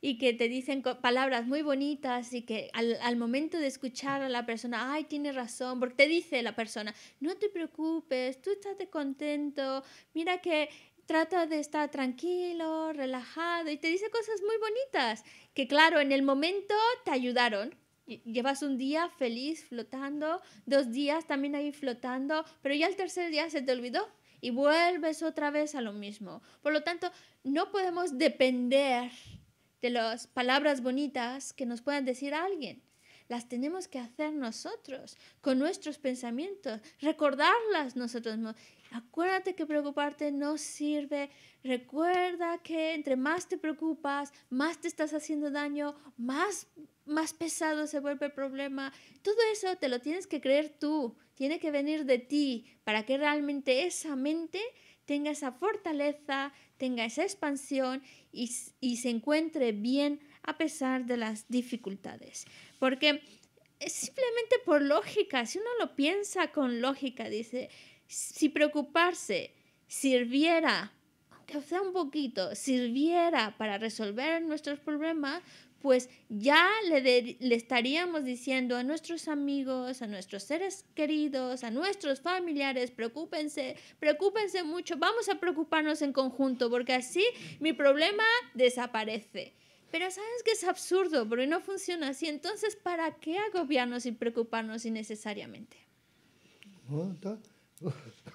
y que te dicen palabras muy bonitas y que al, momento de escuchar a la persona, ay, tiene razón, porque te dice la persona, no te preocupes, tú estás contento, mira que trata de estar tranquilo, relajado y te dice cosas muy bonitas que claro, en el momento te ayudaron. Llevas un día feliz flotando, dos días también ahí flotando, pero ya el tercer día se te olvidó y vuelves otra vez a lo mismo. Por lo tanto, no podemos depender de las palabras bonitas que nos puedan decir alguien. Las tenemos que hacer nosotros, con nuestros pensamientos, recordarlas nosotros mismos. Acuérdate que preocuparte no sirve. Recuerda que entre más te preocupas, más te estás haciendo daño, más, más pesado se vuelve el problema. Todo eso te lo tienes que creer tú. Tiene que venir de ti para que realmente esa mente tenga esa fortaleza, tenga esa expansión y, se encuentre bien a pesar de las dificultades. Porque es eh, simplemente por lógica, si uno lo piensa con lógica, dice, si preocuparse sirviera, aunque sea un poquito, sirviera para resolver nuestros problemas, pues ya le, le, estaríamos diciendo a nuestros amigos, a nuestros seres queridos, a nuestros familiares, preocúpense, preocúpense mucho, vamos a preocuparnos en conjunto, porque así mi problema desaparece. Pero sabes que es absurdo, porque no funciona así, entonces ¿para qué agobiarnos y preocuparnos innecesariamente?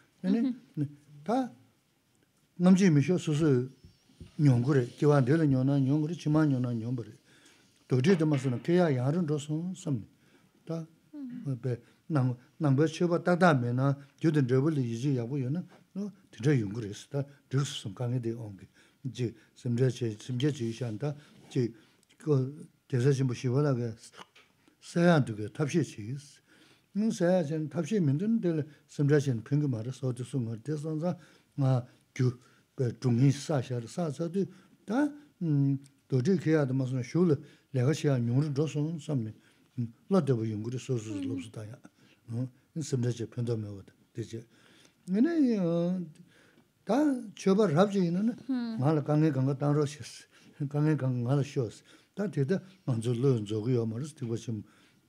Ani, taa ngamchi mishio susi nyung gure, kiwaan dee le nyung naa nyung gure, chi maa nyung naa nyung gure. Dodee tamasanaa kiyaa yaa rin doosoon sami. Taa, nangbaa cheebaa taa taa meenaa, diodin drabaali yiji yaabuyo naa, noo, dhidraa nyung gure isi taa, dhidraa susoon ko isi. nung saya zhen tabshi mendun del semzha zhen pingi mara so tu sungar de san zang nga gyu zhungi sa shar sa sa tu ta mm, doji kaya dama suna shu le lega xia nyung rin zhosun samni la deba yung guri so su lup su ta ya nung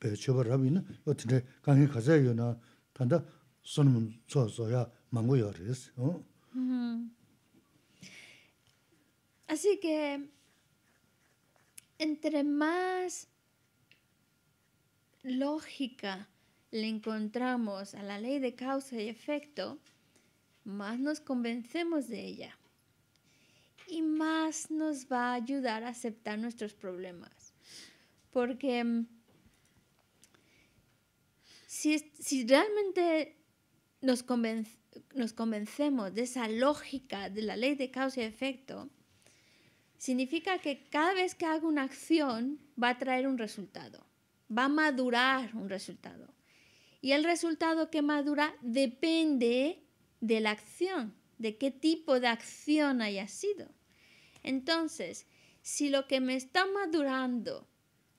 Así que, entre más lógica le encontramos a la ley de causa y efecto, más nos convencemos de ella y más nos va a ayudar a aceptar nuestros problemas. Porque mm, si, realmente nos convencemos de esa lógica de la ley de causa y efecto, significa que cada vez que hago una acción va a traer un resultado, va a madurar un resultado. Y el resultado que madura depende de la acción, de qué tipo de acción haya sido. Entonces, si lo que me está madurando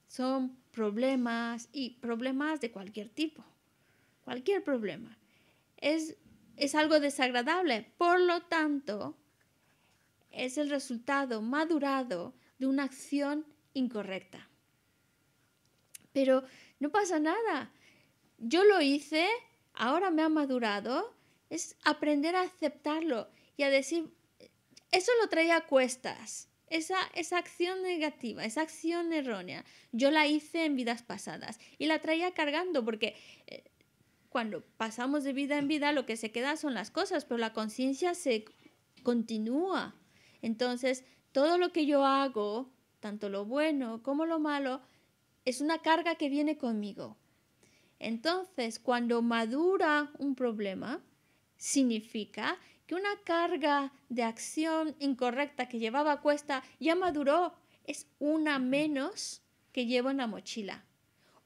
son problemas y problemas de cualquier tipo, cualquier problema. Es, es algo desagradable. Por lo tanto, es el resultado madurado de una acción incorrecta. Pero no pasa nada. Yo lo hice, ahora me ha madurado. Es aprender a aceptarlo y a decir, eso lo traía a cuestas. Esa, esa, acción negativa, esa acción errónea, yo la hice en vidas pasadas y la traía cargando porque eh, cuando pasamos de vida en vida, lo que se queda son las cosas, pero la conciencia se continúa. Entonces, todo lo que yo hago, tanto lo bueno como lo malo, es una carga que viene conmigo. Entonces, cuando madura un problema, significa que una carga de acción incorrecta que llevaba a cuesta ya maduró. Es una menos que llevo en la mochila.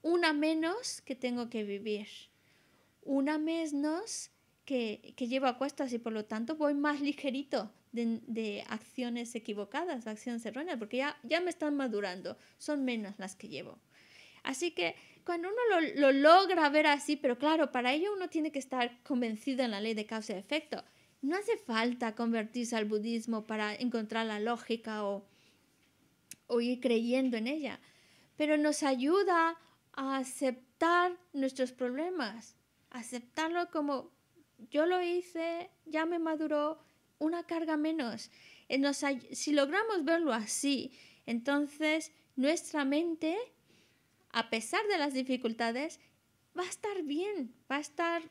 Una menos que tengo que vivir una menos que, que, llevo a cuestas y por lo tanto voy más ligerito de, acciones equivocadas, acciones erróneas, porque ya, me están madurando, son menos las que llevo. Así que cuando uno lo, logra ver así, pero claro, para ello uno tiene que estar convencido en la ley de causa y efecto. No hace falta convertirse al budismo para encontrar la lógica o, o ir creyendo en ella, pero nos ayuda a aceptar nuestros problemas, aceptarlo como yo lo hice, ya me maduró, una carga menos. si logramos verlo así, entonces nuestra mente, a pesar de las dificultades, va a estar bien, va a estar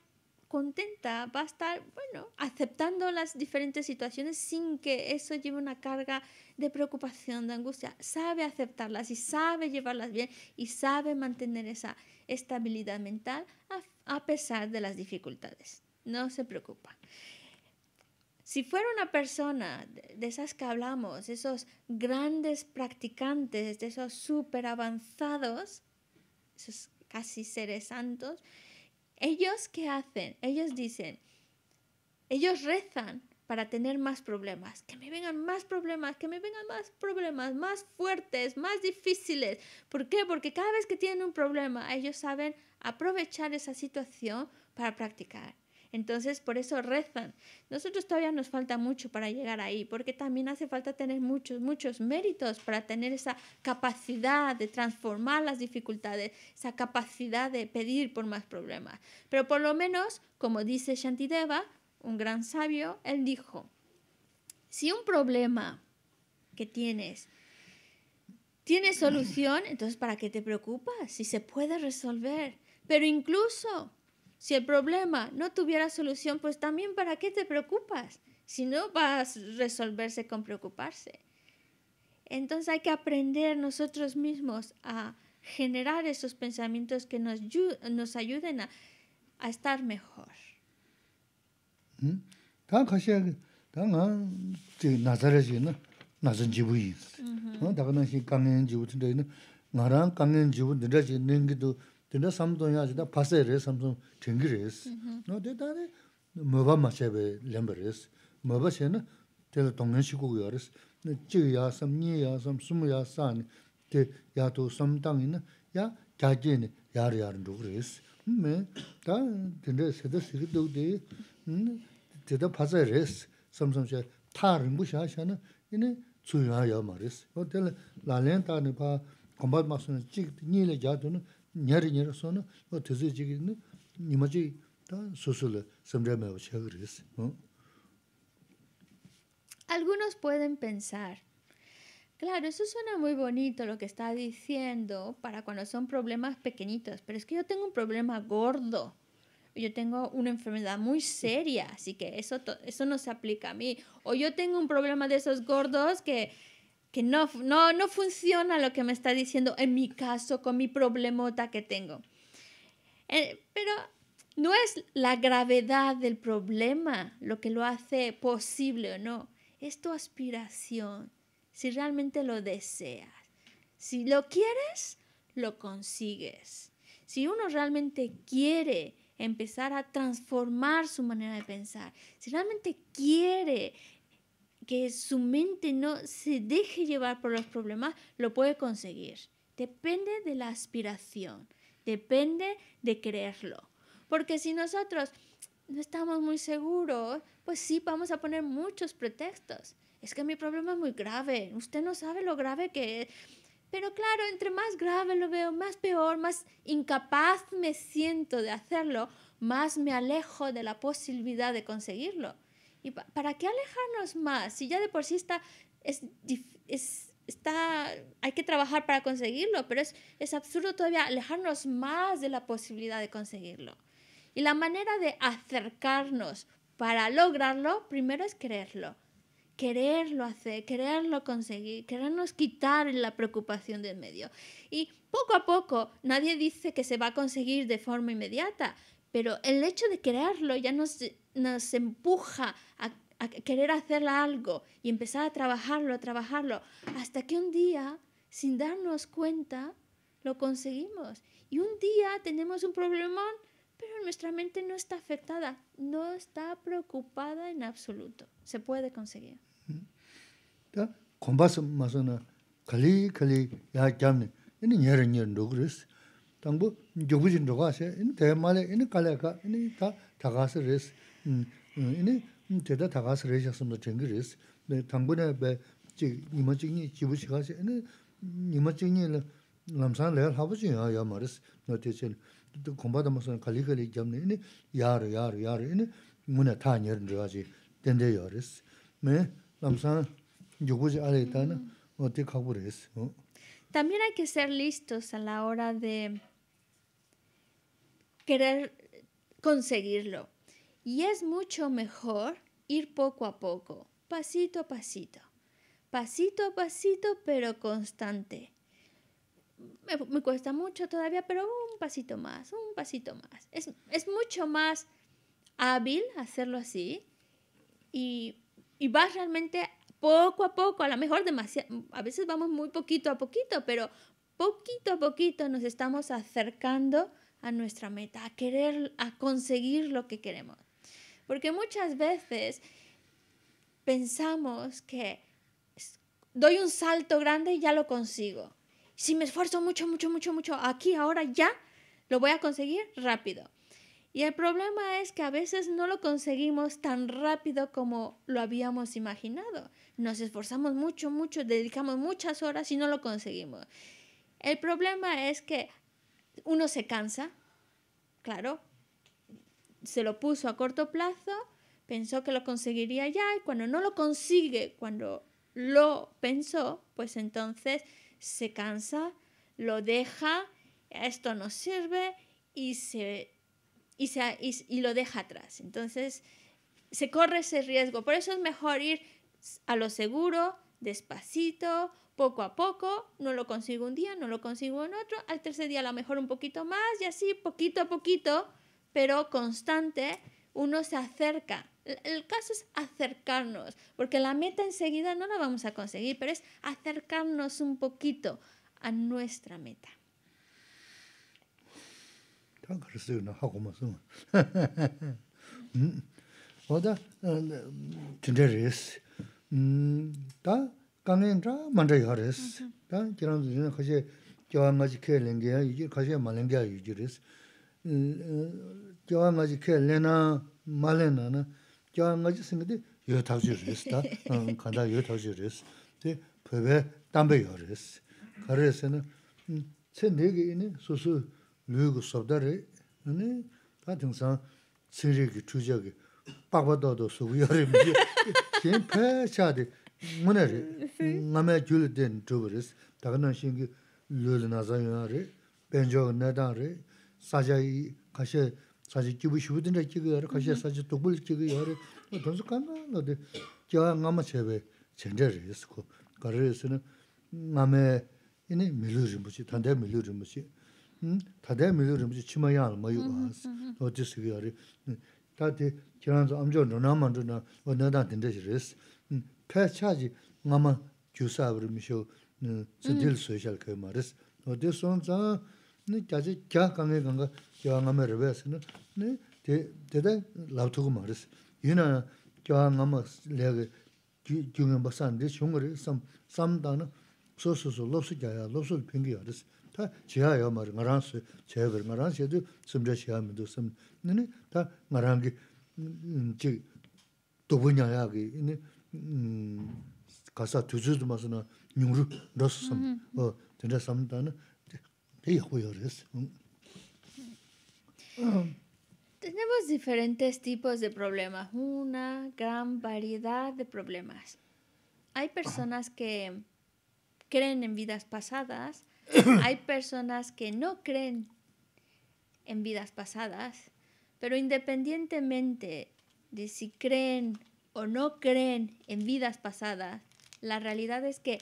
contenta, va a estar, bueno, aceptando las diferentes situaciones sin que eso lleve una carga de preocupación, de angustia. Sabe aceptarlas y sabe llevarlas bien y sabe mantener esa estabilidad mental a a pesar de las dificultades. No se preocupa. Si fuera una persona de esas que hablamos, esos grandes practicantes, de esos súper avanzados, esos casi seres santos, ellos qué hacen? Ellos dicen, ellos rezan para tener más problemas, que me vengan más problemas, que me vengan más problemas, más fuertes, más difíciles. ¿Por qué? Porque cada vez que tienen un problema, ellos saben aprovechar esa situación para practicar. Entonces, por eso rezan. Nosotros todavía nos falta mucho para llegar ahí, porque también hace falta tener muchos, muchos méritos para tener esa capacidad de transformar las dificultades, esa capacidad de pedir por más problemas. Pero por lo menos, como dice Shantideva, un gran sabio, él dijo, si un problema que tienes tiene solución, entonces ¿para qué te preocupas? Si se puede resolver. Pero incluso si el problema no tuviera solución, pues también para qué te preocupas si no vas a resolverse con preocuparse. Entonces hay que aprender nosotros mismos a generar esos pensamientos que nos, nos ayuden a, estar mejor. ¿Mm? Tenda Samsung yaa zidaa pasay re, Samsung tingi res. No, de taa ne, mabha machaybe lemba res. Mabha shay na, tela tongan shikuk yaa res. Chiga yaa sam, nyi yaa sam, sumu yaa saa ne, te yaa to Samdangi na, yaa kyaa jay ne, yaar yaar nduk res. Hmm, me, Algunos pueden pensar, claro, eso suena muy bonito lo que está diciendo para cuando son problemas pequeñitos, pero es que yo tengo un problema gordo, yo tengo una enfermedad muy seria, así que eso, eso no se aplica a mí. O yo tengo un problema de esos gordos que que no, no, funciona lo que me está diciendo en mi caso, con mi problemota que tengo. Eh, pero no es la gravedad del problema lo que lo hace posible o no, es tu aspiración, si realmente lo deseas. Si lo quieres, lo consigues. Si uno realmente quiere empezar a transformar su manera de pensar, si realmente quiere que su mente no se deje llevar por los problemas, lo puede conseguir. Depende de la aspiración, depende de creerlo. Porque si nosotros no estamos muy seguros, pues sí, vamos a poner muchos pretextos. Es que mi problema es muy grave, usted no sabe lo grave que es. Pero claro, entre más grave lo veo, más peor, más incapaz me siento de hacerlo, más me alejo de la posibilidad de conseguirlo. ¿Y para qué alejarnos más? Si ya de por sí está, está, hay que trabajar para conseguirlo, pero es, es absurdo todavía alejarnos más de la posibilidad de conseguirlo. Y la manera de acercarnos para lograrlo, primero es creerlo. Quererlo hacer, quererlo conseguir, querernos quitar la preocupación del medio. Y poco a poco, nadie dice que se va a conseguir de forma inmediata, pero el hecho de creerlo ya nos nos empuja a, querer hacer algo y empezar a trabajarlo, a trabajarlo, hasta que un día, sin darnos cuenta, lo conseguimos. Y un día tenemos un problemón, pero nuestra mente no está afectada, no está preocupada en absoluto. Se puede conseguir. 공부서 ya también hay que ser listos a la hora de querer conseguirlo. Y es mucho mejor ir poco a poco, pasito a pasito, pasito a pasito, pero constante. Me, cuesta mucho todavía, pero un pasito más, un pasito más. Es, mucho más hábil hacerlo así y, y vas realmente poco a poco, a lo mejor demasiado, a veces vamos muy poquito a poquito, pero poquito a poquito nos estamos acercando a nuestra meta, a querer, a conseguir lo que queremos. Porque muchas veces pensamos que doy un salto grande y ya lo consigo. Si me esfuerzo mucho, mucho, mucho, mucho aquí, ahora, ya, lo voy a conseguir rápido. Y el problema es que a veces no lo conseguimos tan rápido como lo habíamos imaginado. Nos esforzamos mucho, mucho, dedicamos muchas horas y no lo conseguimos. El problema es que uno se cansa, claro, se lo puso a corto plazo, pensó que lo conseguiría ya y cuando no lo consigue, cuando lo pensó, pues entonces se cansa, lo deja, esto no sirve y, se, y, lo deja atrás. Entonces se corre ese riesgo. Por eso es mejor ir a lo seguro, despacito, poco a poco, no lo consigo un día, no lo consigo en otro, al tercer día a lo mejor un poquito más y así poquito a poquito pero constante, uno se acerca. El caso es acercarnos, porque la meta enseguida no la vamos a conseguir, pero es acercarnos un poquito a nuestra meta. Diyo bangacia ki Ailenang Malicna-na Diyo bangacia s'singitt'i yo' tʰ au mm, ju r 竇 si tat kay tang y Momo muskata yo' t Liberty yo' t'uak ju r ri yus, fall akch'ini lan ban m'a 사자이 가셔 사지 기부 쉬우든다 기거 가셔 사지 도불 기거 여러 돈스 간다 너데 저 남아 제베 전제를 했고 가르에서는 남에 이네 밀르지 뭐지 단대 밀르지 뭐지 음 다데 밀르지 뭐지 치마야 뭐요 어디 쓰기야리 다대 저런 좀 암저 너나만 너나 너나 된대지레스 음 패차지 남아 주사 버미쇼 스딜 소셜 카메라스 말스 어디 nī jāzi jā kāngi kāngā jāwa ngāma rīwa yasi nī tētā labdhukū ma rīs. Yīnā jāwa ngāma lēgā jūngiān baksān dī shūngu rī sam samdā nī sō sō sō lōpsu jāyā lōpsu lī pīngi ya rīs. Tā jīyā ya ma rī ngā rāng sū chayā gā Tenemos diferentes tipos de problemas, una gran variedad de problemas. Hay personas que creen en vidas pasadas, hay personas que no creen en vidas pasadas, pero independientemente de si creen o no creen en vidas pasadas, la realidad es que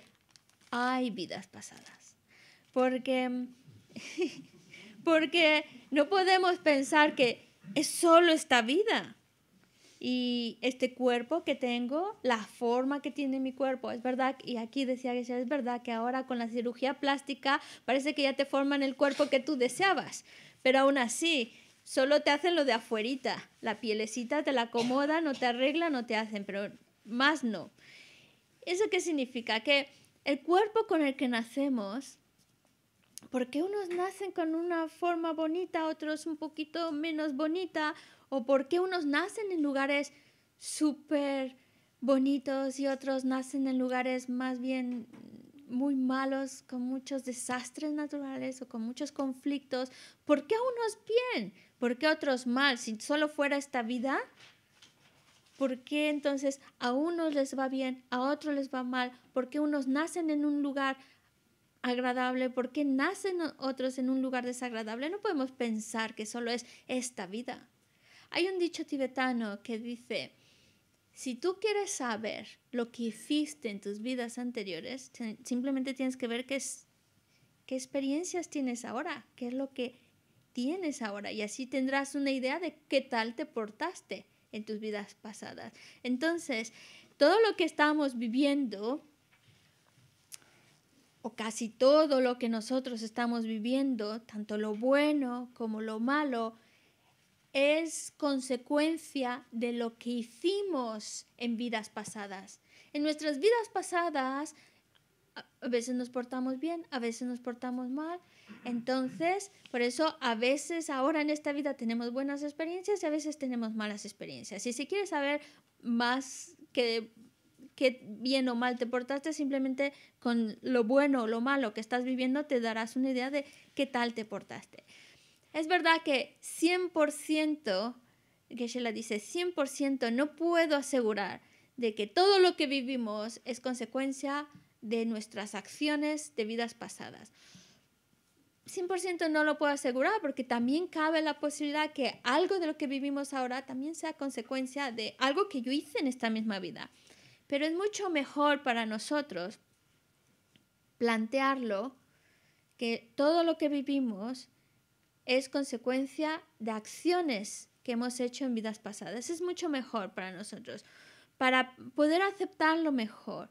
hay vidas pasadas. Porque Porque no podemos pensar que es solo esta vida. Y este cuerpo que tengo, la forma que tiene mi cuerpo, es verdad, y aquí decía que es verdad que ahora con la cirugía plástica parece que ya te forman el cuerpo que tú deseabas, pero aún así, solo te hacen lo de afuerita, la pielecita te la acomoda, no te arregla, no te hacen, pero más no. ¿Eso qué significa? Que el cuerpo con el que nacemos ¿Por qué unos nacen con una forma bonita, otros un poquito menos bonita, o por qué unos nacen en lugares súper bonitos y otros nacen en lugares más bien muy malos, con muchos desastres naturales o con muchos conflictos. ¿Por qué unos bien? ¿Por qué otros mal? Si solo fuera esta vida, ¿por qué entonces a unos les va bien, a otros les va mal? ¿Por qué unos nacen en un lugar agradable, porque nacen otros en un lugar desagradable, no podemos pensar que solo es esta vida. Hay un dicho tibetano que dice, si tú quieres saber lo que hiciste en tus vidas anteriores, simplemente tienes que ver qué, qué experiencias tienes ahora, qué es lo que tienes ahora, y así tendrás una idea de qué tal te portaste en tus vidas pasadas. Entonces, todo lo que estamos viviendo o casi todo lo que nosotros estamos viviendo, tanto lo bueno como lo malo, es consecuencia de lo que hicimos en vidas pasadas. En nuestras vidas pasadas, a veces nos portamos bien, a veces nos portamos mal. Entonces, por eso a veces ahora en esta vida tenemos buenas experiencias y a veces tenemos malas experiencias. Y si quieres saber más que qué bien o mal te portaste, simplemente con lo bueno o lo malo que estás viviendo te darás una idea de qué tal te portaste. Es verdad que 100%, que la dice, 100% no puedo asegurar de que todo lo que vivimos es consecuencia de nuestras acciones de vidas pasadas. 100% no lo puedo asegurar porque también cabe la posibilidad que algo de lo que vivimos ahora también sea consecuencia de algo que yo hice en esta misma vida. Pero es mucho mejor para nosotros plantearlo que todo lo que vivimos es consecuencia de acciones que hemos hecho en vidas pasadas. Es mucho mejor para nosotros, para poder aceptarlo mejor,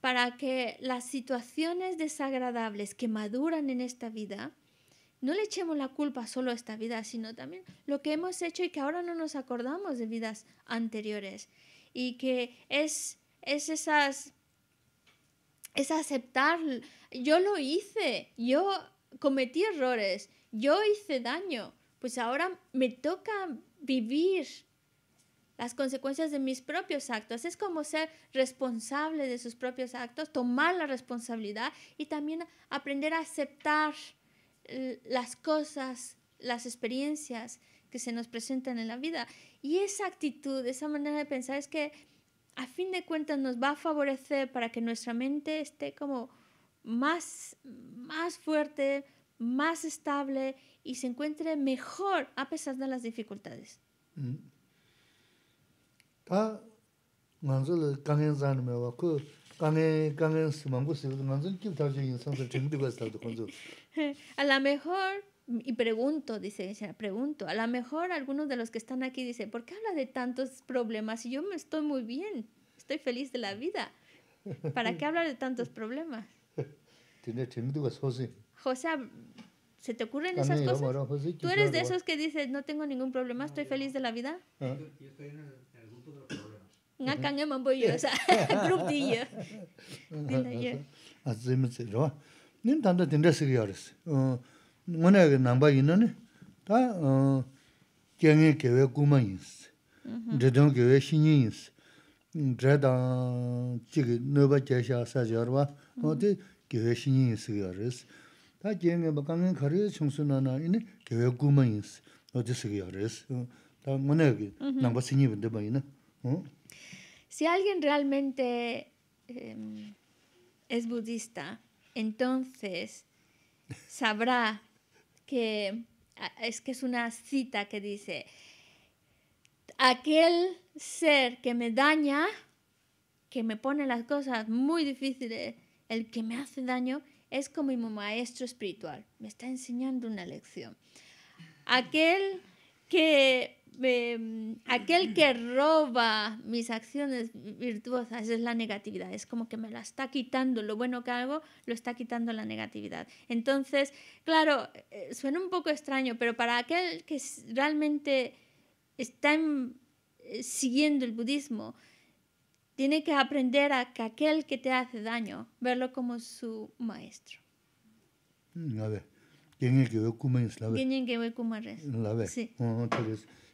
para que las situaciones desagradables que maduran en esta vida, no le echemos la culpa solo a esta vida, sino también lo que hemos hecho y que ahora no nos acordamos de vidas anteriores. Y que es es esas es aceptar. Yo lo hice, yo cometí errores, yo hice daño, pues ahora me toca vivir las consecuencias de mis propios actos. Es como ser responsable de sus propios actos, tomar la responsabilidad y también aprender a aceptar eh, las cosas, las experiencias que se nos presentan en la vida. Y esa actitud, esa manera de pensar es que a fin de cuentas nos va a favorecer para que nuestra mente esté como más, más fuerte, más estable y se encuentre mejor a pesar de las dificultades. Mm. a lo mejor y pregunto, dice, pregunto, a lo mejor algunos de los que están aquí dicen, ¿por qué habla de tantos problemas? Y yo me estoy muy bien, estoy feliz de la vida. ¿Para qué hablar de tantos problemas? José, ¿se te ocurren esas cosas? ¿Tú eres de esos que dice no tengo ningún problema, estoy feliz de la vida? Ah. Yo estoy en el, grupo de los problemas. grupo de Así me ¿no? Ni tanto tendré ngona ge namba yinna ne 계획 kyenge kewe kuma yins mm-hmm. dredong kewe shinyin yins dredang chigi nöba chesha sa jorwa mm-hmm. o te kewe shinyin yins ge yoris ta kyenge baka ngen kari chungsu na na yinne kewe kuma si mm-hmm. alguien realmente eh, es budista entonces sabrá que es que es una cita que dice, aquel ser que me daña, que me pone las cosas muy difíciles, el que me hace daño, es como mi maestro espiritual, me está enseñando una lección. Aquel que Mm, aquel que roba mis acciones virtuosas es la negatividad, es como que me la está quitando, lo bueno que hago lo está quitando la negatividad. Entonces, claro, eh, suena un poco extraño, pero para aquel que realmente está eh, siguiendo el budismo, tiene que aprender a que aquel que te hace daño, verlo como su maestro. a ver. ver. La ver. Sí. Oh,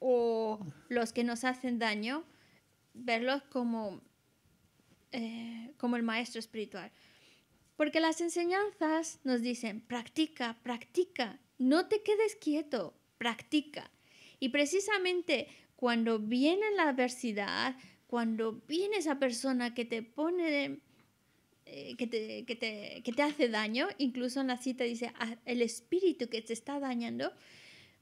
o los que nos hacen daño, verlos como, eh, como el maestro espiritual. Porque las enseñanzas nos dicen, practica, practica, no te quedes quieto, practica. Y precisamente cuando viene la adversidad, cuando viene esa persona que te pone, eh, que, te, que, te, que te hace daño, incluso en la cita dice, ah, el espíritu que te está dañando,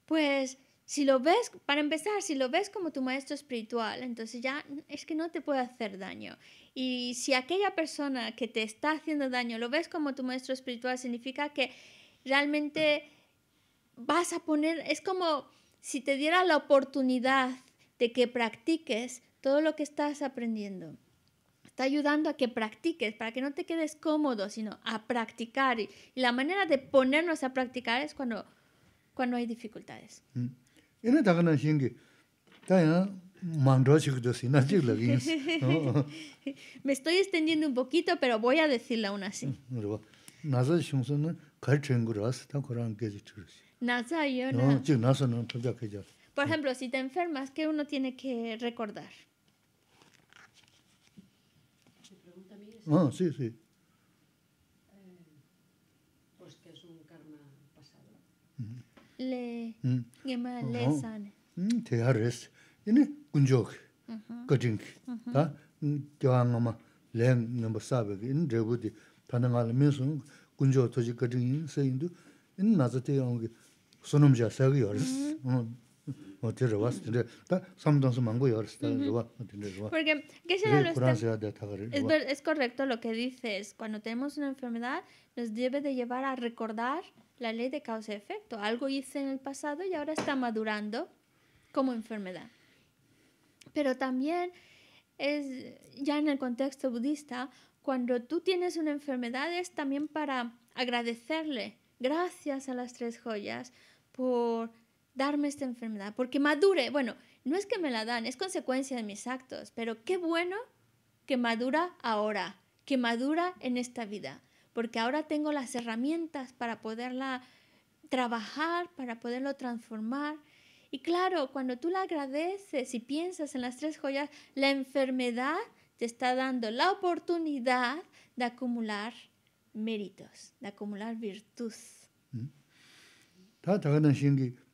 pues si lo ves, para empezar, si lo ves como tu maestro espiritual, entonces ya es que no te puede hacer daño. Y si aquella persona que te está haciendo daño lo ves como tu maestro espiritual, significa que realmente vas a poner, es como si te diera la oportunidad de que practiques todo lo que estás aprendiendo. Está ayudando a que practiques, para que no te quedes cómodo, sino a practicar. Y la manera de ponernos a practicar es cuando, cuando hay dificultades. Mm. Oh, oh. Me estoy extendiendo un poquito, pero voy a decirla aún así. Por ejemplo, si te enfermas, ¿qué uno tiene que recordar? Ah, sí, sí. le ngema le san te ares ine kunjok kading ta ngama le ngema sabe in di kunjo in nazate sunum ja te ta porque que lo es es correcto lo que dices cuando tenemos una enfermedad nos debe de llevar a recordar la ley de causa y efecto. Algo hice en el pasado y ahora está madurando como enfermedad. Pero también es ya en el contexto budista, cuando tú tienes una enfermedad es también para agradecerle, gracias a las tres joyas por darme esta enfermedad, porque madure. Bueno, no es que me la dan, es consecuencia de mis actos, pero qué bueno que madura ahora, que madura en esta vida porque ahora tengo las herramientas para poderla trabajar, para poderlo transformar. Y claro, cuando tú la agradeces y piensas en las tres joyas, la enfermedad te está dando la oportunidad de acumular méritos, de acumular virtud.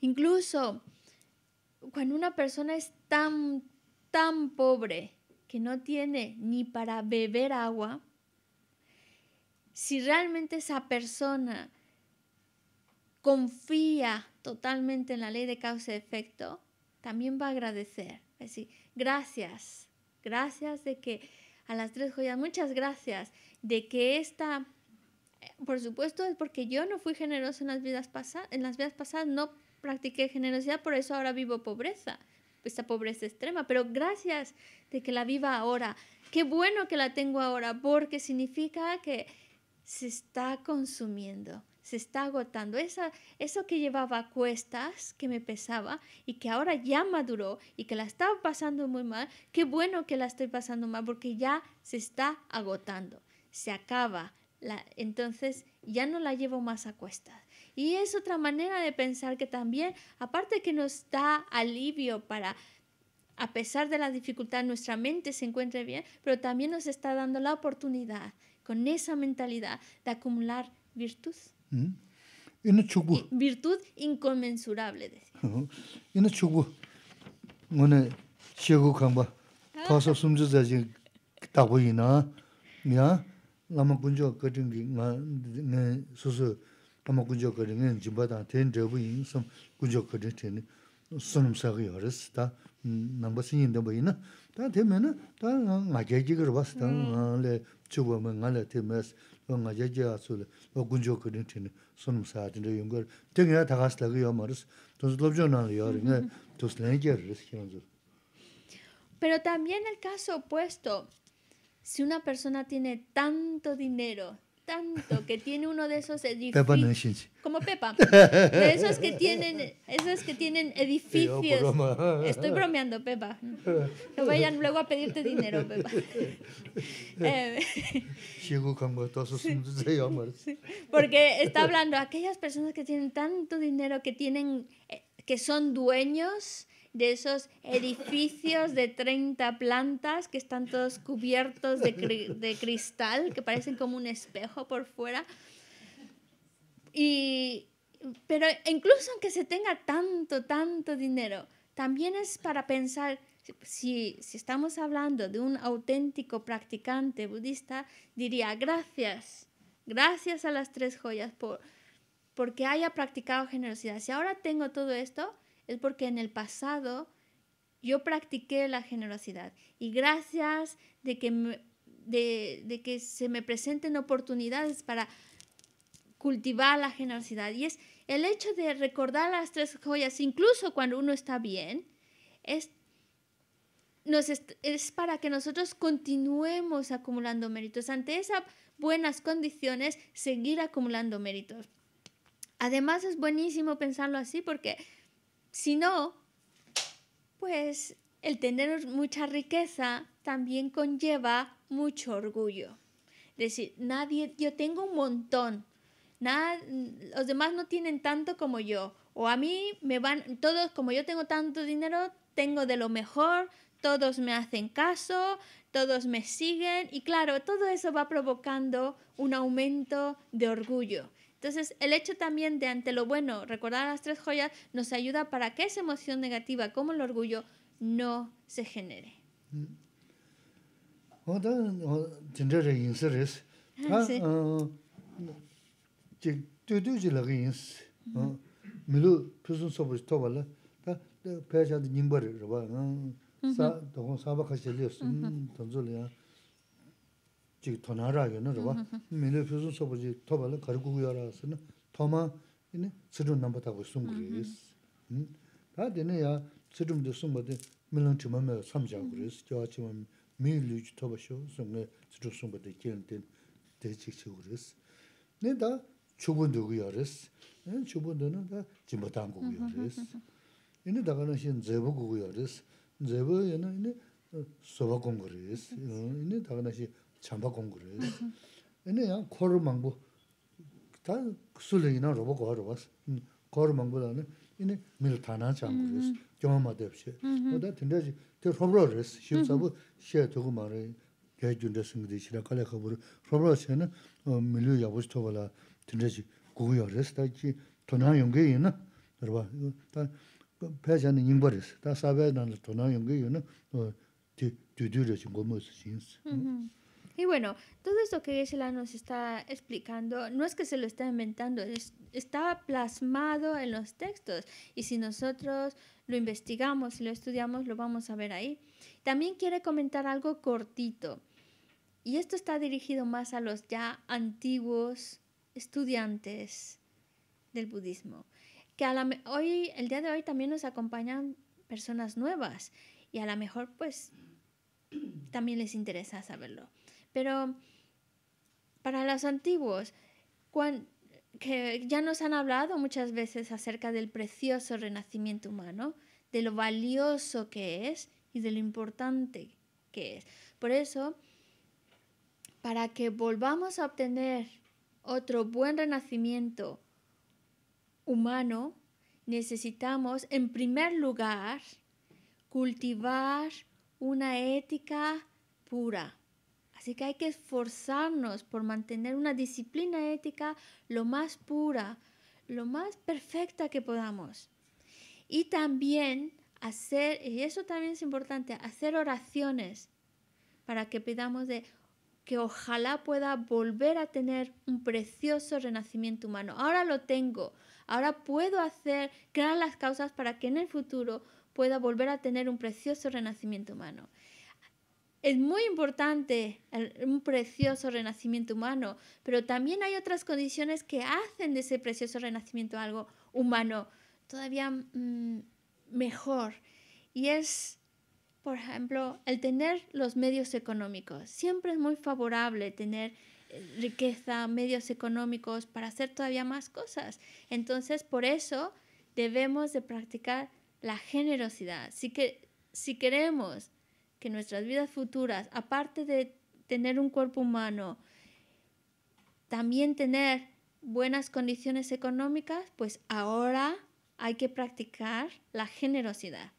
Incluso cuando una persona es tan tan pobre que no tiene ni para beber agua, si realmente esa persona confía totalmente en la ley de causa y efecto, también va a agradecer. Es decir, gracias, gracias de que a las tres joyas, muchas gracias de que esta por supuesto, es porque yo no fui generoso en las vidas pasadas, en las vidas pasadas no practiqué generosidad, por eso ahora vivo pobreza, esta pobreza extrema, pero gracias de que la viva ahora. Qué bueno que la tengo ahora, porque significa que se está consumiendo, se está agotando. Esa, eso que llevaba cuestas, que me pesaba y que ahora ya maduró y que la estaba pasando muy mal, qué bueno que la estoy pasando mal porque ya se está agotando, se acaba, entonces ya no la llevo más a cuestas. Y es otra manera de pensar que también, aparte que nos da alivio para, a pesar de la dificultad, nuestra mente se encuentre bien, pero también nos está dando la oportunidad con esa mentalidad de acumular virtud. Mm. virtud inconmensurable. Decía. Uh-huh. lāma kuñcho kachungi ngā ngā sūsū lāma kuñcho kachungi ngā jimbātā tēn dēbu yīng sūm kuñcho kachungi tēn sūnum sāgu yōrēs tā nāmba sīñi dēbu yīna tā tē mē na tā ngā jēgī kar wās tā Pero también el caso opuesto, si una persona tiene tanto dinero, tanto, que tiene uno de esos edificios, como Pepa, de esos que tienen, esos que tienen edificios. Estoy bromeando, Pepa. No vayan luego a pedirte dinero, Pepa. de porque está hablando aquellas personas que tienen tanto dinero, que tienen, eh, que son dueños de esos edificios de 30 plantas que están todos cubiertos de, cristal, que parecen como un espejo por fuera. pero incluso aunque se tenga tanto, tanto dinero, también es para pensar, si, estamos hablando de un auténtico practicante budista, diría gracias, gracias a las tres joyas por porque haya practicado generosidad. Si ahora tengo todo esto, es porque en el pasado yo practiqué la generosidad y gracias de que, de, de que se me presenten oportunidades para cultivar la generosidad. Y es el hecho de recordar las tres joyas, incluso cuando uno está bien, es, nos es para que nosotros continuemos acumulando méritos. Ante esas buenas condiciones, seguir acumulando méritos. Además es buenísimo pensarlo así porque si no, pues el tener mucha riqueza también conlleva mucho orgullo. Es decir, nadie, yo tengo un montón, nada, los demás no tienen tanto como yo. O a mí me van, todos, como yo tengo tanto dinero, tengo de lo mejor, todos me hacen caso, todos me siguen y claro, todo eso va provocando un aumento de orgullo. Entonces, el hecho también de ante lo bueno recordar las tres joyas nos ayuda para que esa emoción negativa como el orgullo no se genere. 지금 더 ge nu 민의 mele phesu so bu ji thobal kar gu yara sen thoma ine chidu namba ta bu sum gu yes ta de ne ya chidu de sum ba de mele chim ma me sam ja gu yes jo chim ma mi lu ji thoba sho sum ge chidu gu gu gu gu chamba kongore. Ene yaa koro mangbo, taa kusule ina robo kwa robo asa, koro mangbo dana, ene mil tanaa chamba resa, kiawa ma depshe. Oda tinda zi, te robro resa, shiv sabu shiaya togo ma re, gaya junda singde shira kale kaburu, robro shena milu yabush toba la taa ina, roba, taa taa ina, ngomo Y bueno, todo esto que geshe nos está explicando, no es que se lo está inventando, está plasmado en los textos. Y si nosotros lo investigamos y lo estudiamos, lo vamos a ver ahí. También quiere comentar algo cortito. Y esto está dirigido más a los ya antiguos estudiantes del budismo. Que a hoy, el día de hoy también nos acompañan personas nuevas y a lo mejor pues también les interesa saberlo. Pero para los antiguos, que ya nos han hablado muchas veces acerca del precioso renacimiento humano, de lo valioso que es y de lo importante que es. Por eso, para que volvamos a obtener otro buen renacimiento humano, necesitamos, en primer lugar, cultivar una ética pura. Así que hay que esforzarnos por mantener una disciplina ética lo más pura, lo más perfecta que podamos. Y también hacer, y eso también es importante, hacer oraciones para que pidamos de que ojalá pueda volver a tener un precioso renacimiento humano. Ahora lo tengo, ahora puedo hacer, crear las causas para que en el futuro pueda volver a tener un precioso renacimiento humano es muy importante un precioso renacimiento humano, pero también hay otras condiciones que hacen de ese precioso renacimiento algo humano todavía mm, mejor. Y es, por ejemplo, el tener los medios económicos. Siempre es muy favorable tener eh, riqueza, medios económicos para hacer todavía más cosas. Entonces, por eso debemos de practicar la generosidad. que, si queremos nuestras vidas futuras, aparte de tener un cuerpo humano, también tener buenas condiciones económicas, pues ahora hay que practicar la generosidad.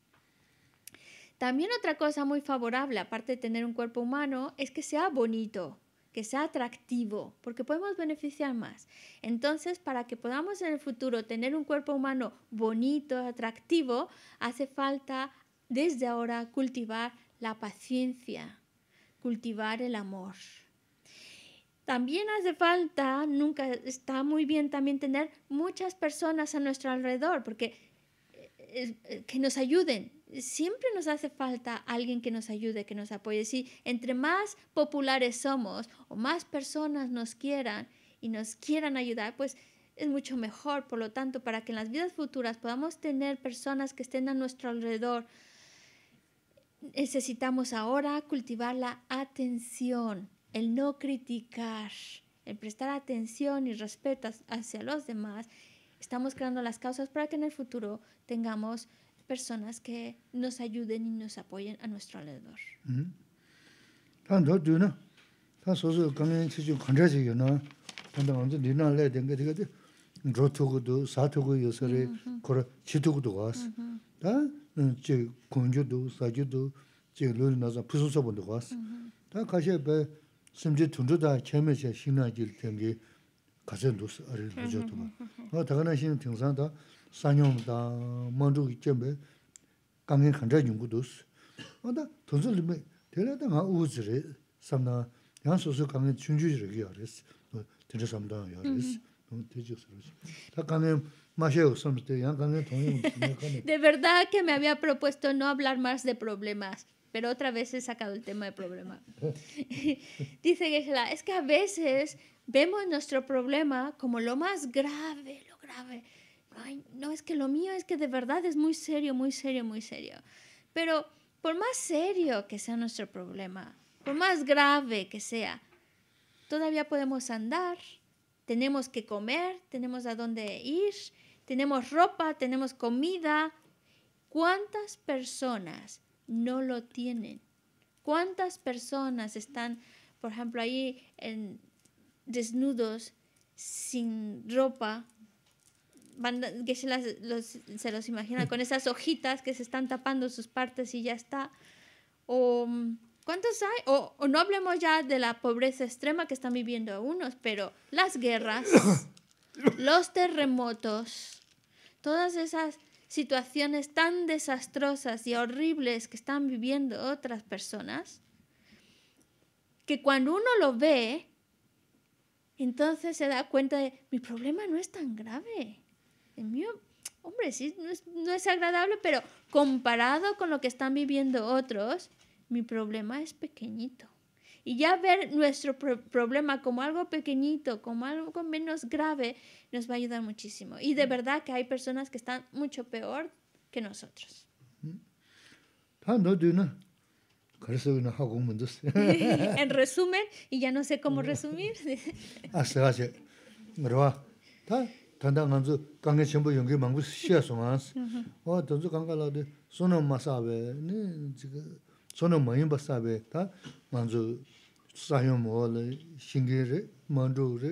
También otra cosa muy favorable, aparte de tener un cuerpo humano, es que sea bonito, que sea atractivo, porque podemos beneficiar más. Entonces, para que podamos en el futuro tener un cuerpo humano bonito, atractivo, hace falta desde ahora cultivar la paciencia, cultivar el amor. También hace falta, nunca está muy bien también tener muchas personas a nuestro alrededor, porque eh, eh, que nos ayuden. Siempre nos hace falta alguien que nos ayude, que nos apoye. Si entre más populares somos o más personas nos quieran y nos quieran ayudar, pues es mucho mejor. Por lo tanto, para que en las vidas futuras podamos tener personas que estén a nuestro alrededor, necesitamos ahora cultivar la atención, el no criticar, el prestar atención y respeto hacia los demás. Estamos creando las causas para que en el futuro tengamos personas que nos ayuden y nos apoyen a nuestro alrededor. Mm-hmm. chī kuñchū 사주도 sāchū tū, chī lūr nā sā pūsū sōpa ndu khuās. Tā kāshē bē simchī tūndu tā chēmē chā shīnā jīl tēngi kāshē ndu sā arī rūchō tū mā. Nā tā kāna shīn tīng sā tā sānyōṋ tā māñchū kī De verdad que me había propuesto no hablar más de problemas, pero otra vez he sacado el tema de problema. Dice Gesela, es que a veces vemos nuestro problema como lo más grave, lo grave. No, no es que lo mío es que de verdad es muy serio, muy serio, muy serio. Pero por más serio que sea nuestro problema, por más grave que sea, todavía podemos andar, tenemos que comer, tenemos a dónde ir tenemos ropa, tenemos comida. ¿Cuántas personas no lo tienen? ¿Cuántas personas están, por ejemplo, ahí en, desnudos, sin ropa? que se, las, los, se los imagina con esas hojitas que se están tapando sus partes y ya está. O, ¿Cuántos hay? O, no hablemos ya de la pobreza extrema que están viviendo algunos, pero las guerras, los terremotos, todas esas situaciones tan desastrosas y horribles que están viviendo otras personas, que cuando uno lo ve, entonces se da cuenta de, mi problema no es tan grave. El mío, hombre, sí, no es, agradable, pero comparado con lo que están viviendo otros, mi problema es pequeñito. Y ya ver nuestro problema como algo pequeñito, como algo menos grave, nos va a ayudar muchísimo. Y de verdad que hay personas que están mucho peor que nosotros. en resumen, y ya no sé cómo resumir. Ah, tanda nganzu kange chenpo yungi mangu xie songansi. O tanzu kanka lade sono ma sabe, sono ma yinba sabe, ta nganzu sayon mo le, shingi re, mandu re,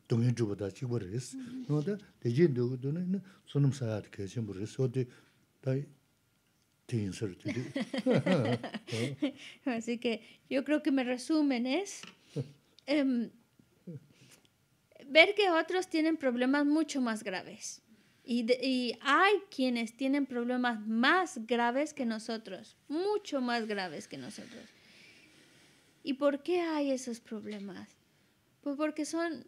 Así que yo creo que me resumen es em, ver que otros tienen problemas mucho más graves. Y, y, hay quienes tienen problemas más graves que nosotros, mucho más graves que nosotros. ¿Y por qué hay esos problemas? Pues porque son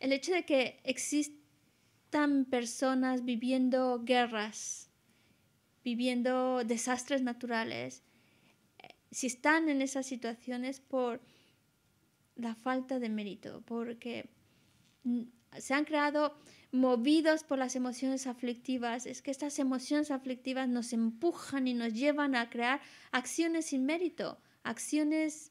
el hecho de que existan personas viviendo guerras, viviendo desastres naturales, eh, si están en esas situaciones por la falta de mérito, porque se han creado movidos por las emociones aflictivas. Es que estas emociones aflictivas nos empujan y nos llevan a crear acciones sin mérito, acciones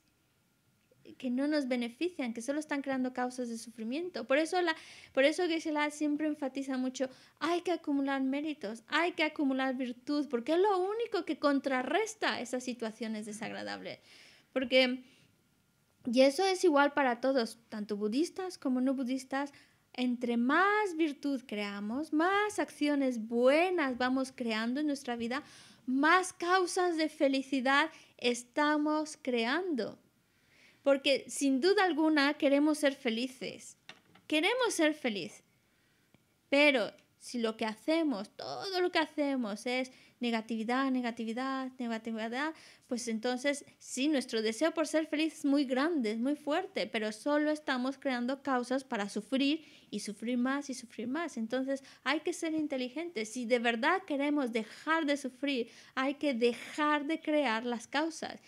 que no nos benefician, que solo están creando causas de sufrimiento. Por eso, la, por eso Geshe-la siempre enfatiza mucho, hay que acumular méritos, hay que acumular virtud, porque es lo único que contrarresta esas situaciones desagradables. Porque, y eso es igual para todos, tanto budistas como no budistas, entre más virtud creamos, más acciones buenas vamos creando en nuestra vida, más causas de felicidad estamos creando porque sin duda alguna queremos ser felices. Queremos ser feliz. Pero si lo que hacemos, todo lo que hacemos es negatividad, negatividad, negatividad, pues entonces sí, nuestro deseo por ser feliz es muy grande, es muy fuerte, pero solo estamos creando causas para sufrir y sufrir más y sufrir más. Entonces hay que ser inteligentes. Si de verdad queremos dejar de sufrir, hay que dejar de crear las causas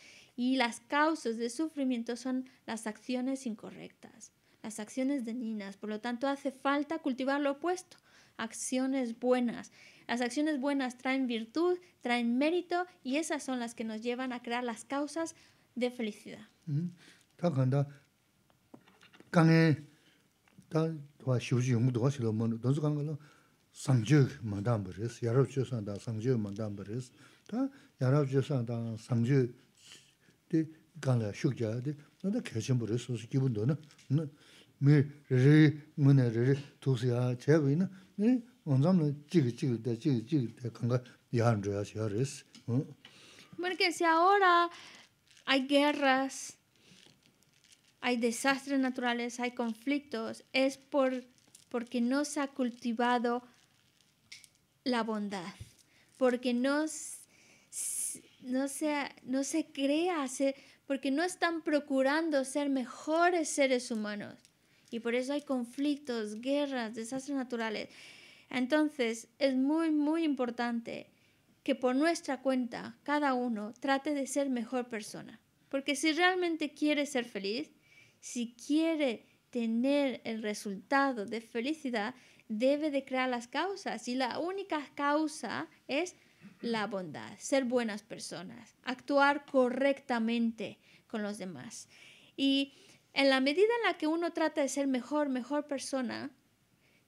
y las causas de sufrimiento son las acciones incorrectas, las acciones dañinas. Por lo tanto, hace falta cultivar lo opuesto, acciones buenas. Las acciones buenas traen virtud, traen mérito y esas son las que nos llevan a crear las causas de felicidad porque si ahora hay guerras hay desastres naturales hay conflictos es por porque no se ha cultivado la bondad porque no se no se, no se crea ser porque no están procurando ser mejores seres humanos. Y por eso hay conflictos, guerras, desastres naturales. Entonces, es muy, muy importante que por nuestra cuenta cada uno trate de ser mejor persona. Porque si realmente quiere ser feliz, si quiere tener el resultado de felicidad, debe de crear las causas. Y la única causa es la bondad, ser buenas personas, actuar correctamente con los demás. Y en la medida en la que uno trata de ser mejor, mejor persona,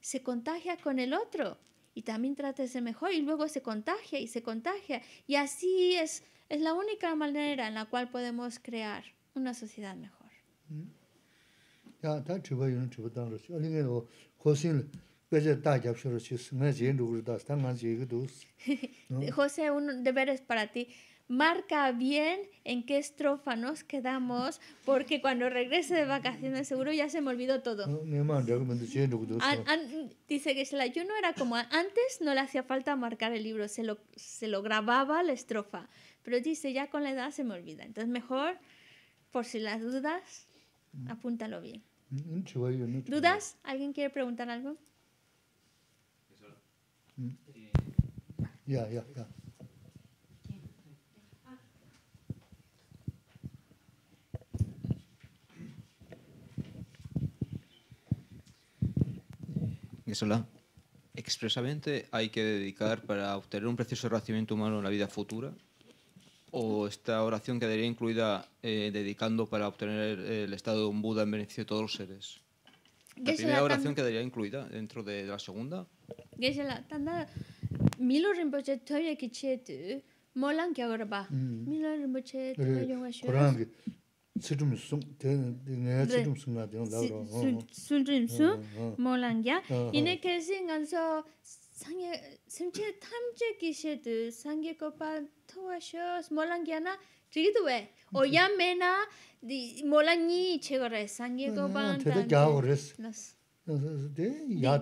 se contagia con el otro y también trata de ser mejor y luego se contagia y se contagia. Y así es, la única manera en la cual podemos crear una sociedad mejor. Mm. José, un deber es para ti. Marca bien en qué estrofa nos quedamos, porque cuando regrese de vacaciones seguro ya se me olvidó todo. An, que dice Gisela, yo no era como antes, no le hacía falta marcar el libro, se lo, se lo grababa la estrofa, pero dice, ya con la edad se me olvida. Entonces mejor, por si las dudas, mm. apúntalo bien. Mm, mm, ¿Dudas? ¿Alguien quiere preguntar algo? Eh, ¿Expresamente hay que dedicar para obtener un preciso racimiento humano en la vida futura? ¿O esta oración quedaría incluida eh, dedicando para obtener el estado de un Buda en beneficio de todos los seres? ¿La primera oración quedaría incluida dentro de la segunda? 게실라 탄다 밀로 림보체 토예 기체드 몰랑 겨거바 밀로 림보체 토 영화 쇼 sūdhūṃsūṃ, ngāyā sūdhūṃsūṃ nātī yōng dāo rō. Sūdhūṃsūṃ, mōlāngyā. Yīne kēsī ngā sō, sāngyā, sīmchē tāmchē kīshē tū, sāngyā kōpā tōwā shōs, mōlāngyā nā, trī tū wē, o yā Vale, cuando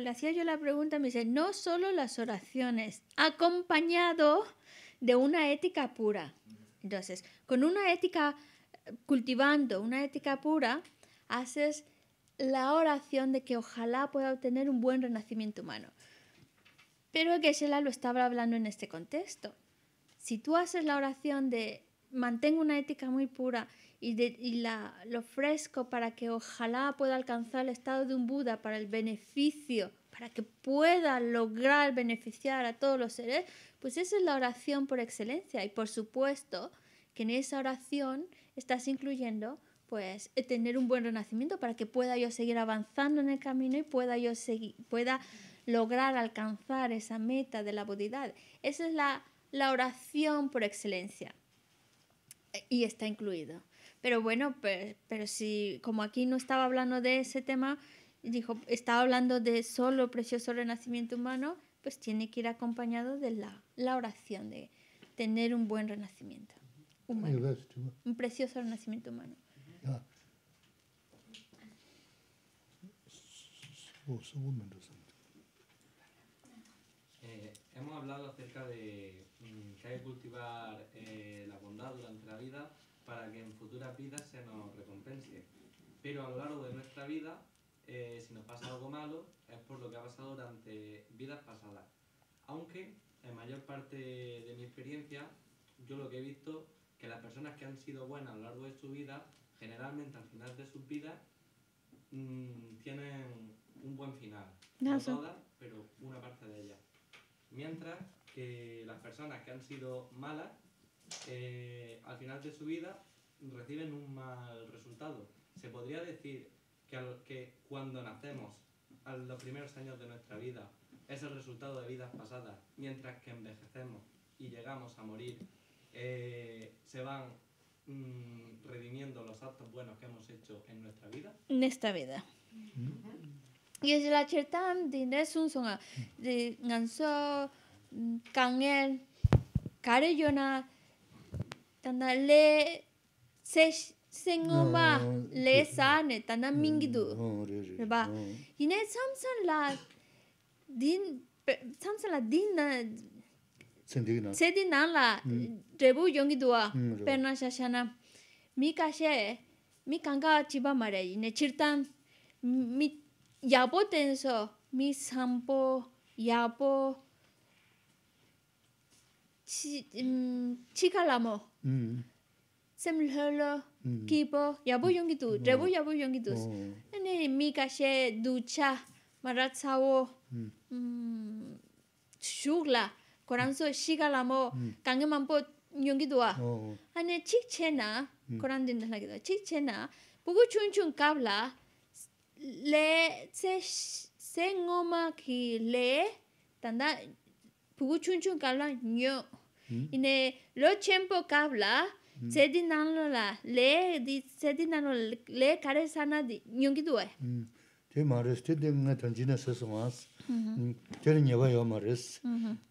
le hacía yo la pregunta, me dice, no solo las oraciones, acompañado de una ética pura. Entonces, con una ética, eh, cultivando una ética pura, haces la oración de que ojalá pueda obtener un buen renacimiento humano. Pero Geshe-la lo estaba hablando en este contexto. Si tú haces la oración de mantengo una ética muy pura y, la, lo ofrezco para que ojalá pueda alcanzar el estado de un Buda para el beneficio, para que pueda lograr beneficiar a todos los seres, pues esa es la oración por excelencia. Y por supuesto que en esa oración estás incluyendo pues eh, tener un buen renacimiento para que pueda yo seguir avanzando en el camino y pueda yo seguir, pueda lograr alcanzar esa meta de la bodidad. Esa es la, oración por excelencia y está incluido. Pero bueno, pero, si como aquí no estaba hablando de ese tema, dijo, estaba hablando de solo precioso renacimiento humano, pues tiene que ir acompañado de la, la oración, de tener un buen renacimiento Un precioso renacimiento humano. Eh, hemos hablado acerca de mm, que hay que cultivar eh, la bondad durante la vida para que en futuras vidas se nos recompense. Pero a lo largo de nuestra vida, eh, si nos pasa algo malo, es por lo que ha pasado durante vidas pasadas. Aunque en mayor parte de mi experiencia, yo lo que he visto que las personas que han sido buenas a lo largo de su vida generalmente al final de sus vidas mm, tienen un buen final. No, todas, pero una parte de ellas. Mientras que las personas que han sido malas, eh, al final de su vida reciben un mal resultado. Se podría decir que, que cuando nacemos, a los primeros años de nuestra vida, es el resultado de vidas pasadas, mientras que envejecemos y llegamos a morir, eh, se van mmm, actos buenos que hemos hecho en nuestra vida. En esta vida. Y es la chertan de Nesun son de Nanso, Kangel, Kareyona, Tanale, Sesh. Sengoma le sane tana mingidu. Reba. y samsan la din samsan la din na sendigina. Sedina la debu mm. yongidua. Mm, Perna shashana. mi kashe mi kanga chiba mare ne chirtan mi yapo tenso mi sampo yapo chi chikalamo mm sem lhelo kipo yapo yongi tu trebo yapo yongi tu ne mi kashe ducha maratsawo mm shugla koranso shigalamo kangemampo mm. 뇽기도와 아니 치체나 코란딘데 나기도 치체나 보고 춘춘 까블라 레세 생오마키 레 단다 보고 춘춘 까블라 뇨 이네 로첨포 까블라 제디난로라 레디 제디난로 레 카레사나디 뇽기도와 제 말을 스테딩에 던지나서서 왔어 저는 예봐요 말을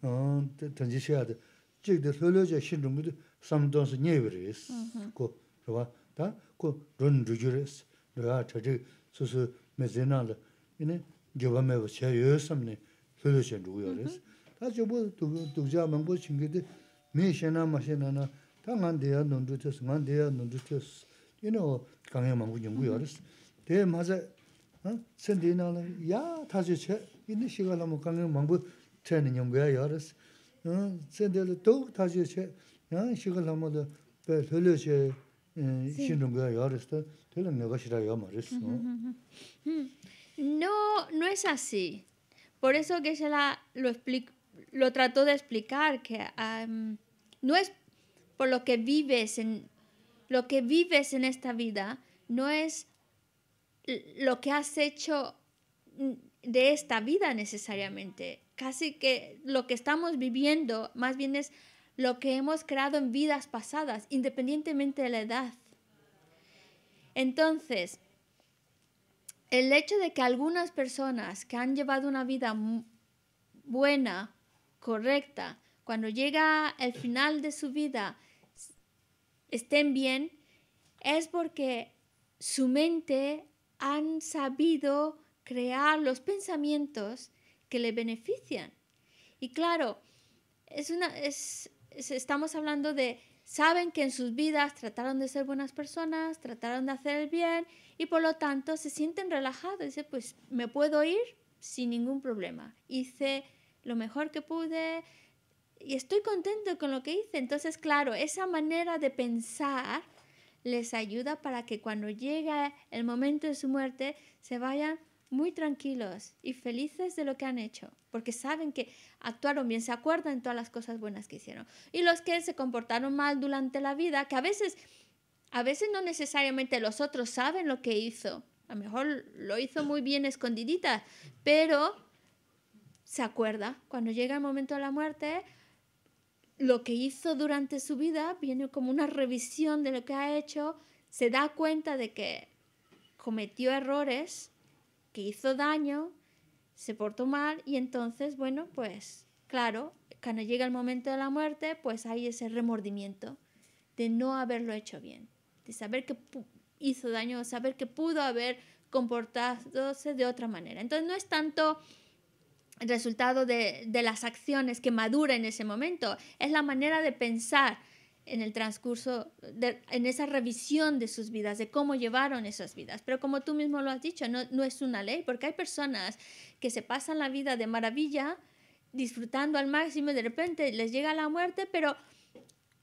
어 던지셔야 돼 chigde 솔로제 ja shin rungu di samdo nsa nye wiri is, ku rwa, ta, ku run rugu riz, rwa, chadi susu me zina mm-hmm. la, ina, jiba me wachaya yo samni lolo shin rugu yo riz. Ta jibu dukja mungu chingi di, mi shena ma ngan ngan o yaa, No, no es así. Por eso que la lo, lo trató de explicar, que um, no es por lo que vives en lo que vives en esta vida, no es lo que has hecho de esta vida necesariamente casi que lo que estamos viviendo más bien es lo que hemos creado en vidas pasadas, independientemente de la edad. Entonces, el hecho de que algunas personas que han llevado una vida buena, correcta, cuando llega el final de su vida, estén bien, es porque su mente han sabido crear los pensamientos que le benefician. Y claro, es una, es, estamos hablando de, saben que en sus vidas trataron de ser buenas personas, trataron de hacer el bien y por lo tanto se sienten relajados. Dice, pues me puedo ir sin ningún problema. Hice lo mejor que pude y estoy contento con lo que hice. Entonces, claro, esa manera de pensar les ayuda para que cuando llegue el momento de su muerte se vayan muy tranquilos y felices de lo que han hecho, porque saben que actuaron bien, se acuerdan de todas las cosas buenas que hicieron. Y los que se comportaron mal durante la vida, que a veces, a veces no necesariamente los otros saben lo que hizo, a lo mejor lo hizo muy bien escondidita, pero se acuerda. Cuando llega el momento de la muerte, lo que hizo durante su vida viene como una revisión de lo que ha hecho, se da cuenta de que cometió errores que hizo daño, se portó mal y entonces, bueno, pues claro, cuando llega el momento de la muerte, pues hay ese remordimiento de no haberlo hecho bien, de saber que hizo daño, saber que pudo haber comportándose de otra manera. Entonces no es tanto el resultado de, de las acciones que madura en ese momento, es la manera de pensar en el transcurso, en esa revisión de sus vidas, de cómo llevaron esas vidas. Pero como tú mismo lo has dicho, no, no es una ley, porque hay personas que se pasan la vida de maravilla, disfrutando al máximo, y de repente les llega la muerte, pero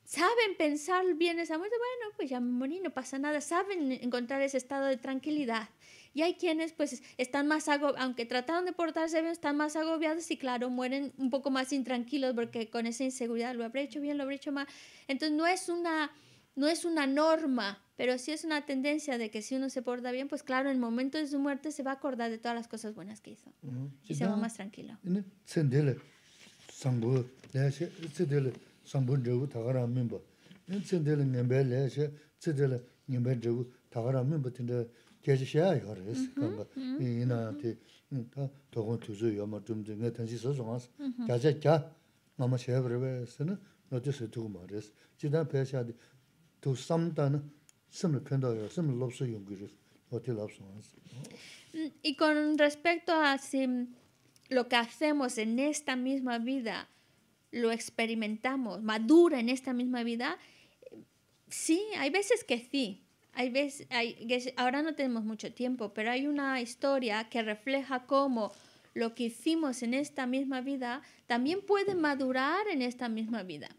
saben pensar bien esa muerte, bueno, pues ya me morí, no pasa nada, saben encontrar ese estado de tranquilidad. Y hay quienes pues están más agobiados, aunque trataron de portarse bien, están más agobiados y claro, mueren un poco más intranquilos porque con esa inseguridad lo habré hecho bien, lo habré hecho mal. Entonces no es una, no es una norma, pero sí es una tendencia de que si uno se porta bien, pues claro, en el momento de su muerte se va a acordar de todas las cosas buenas que hizo y se va más tranquilo y con respecto a lo que hacemos en esta misma vida lo experimentamos madura en esta misma vida sí hay veces que sí ahora no tenemos mucho tiempo, pero hay una historia que refleja cómo lo que hicimos en esta misma vida también puede madurar en esta misma vida.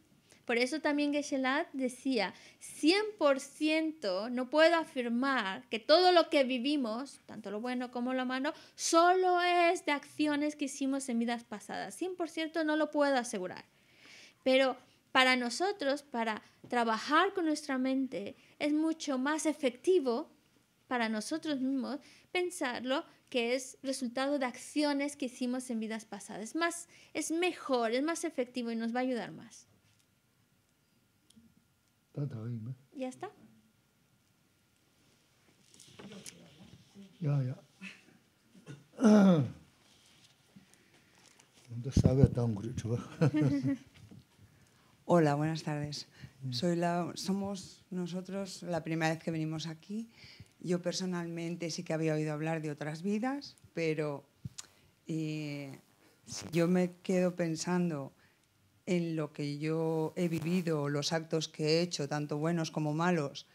Por eso también geshe decía, 100% no puedo afirmar que todo lo que vivimos, tanto lo bueno como lo malo, solo es de acciones que hicimos en vidas pasadas. 100% no lo puedo asegurar. Pero para nosotros, para trabajar con nuestra mente, es mucho más efectivo para nosotros mismos pensarlo que es resultado de acciones que hicimos en vidas pasadas. Es más, es mejor, es más efectivo y nos va a ayudar más. ¿eh? ¿Ya está? Ya, ya. ¿eh? Hola, buenas tardes. Mm. Soy la, somos nosotros la primera vez que venimos aquí. Yo personalmente sí que había oído hablar de otras vidas, pero eh, si yo me quedo pensando en lo que yo he vivido, los actos que he hecho, tanto buenos como malos.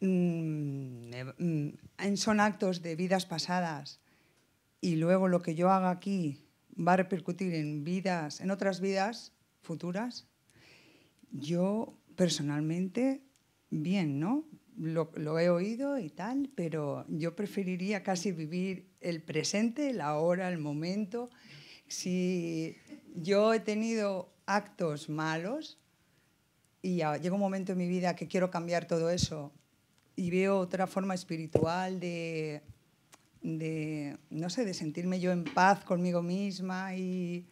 Mm, eh, mm, son actos de vidas pasadas y luego lo que yo haga aquí va a repercutir en vidas, en otras vidas futuras yo personalmente, bien, ¿no? Lo, he oído y tal, pero yo preferiría casi vivir el presente, la hora, el momento. Si yo he tenido actos malos y llega un momento en mi vida que quiero cambiar todo eso y veo otra forma espiritual de, de no sé, de sentirme yo en paz conmigo misma y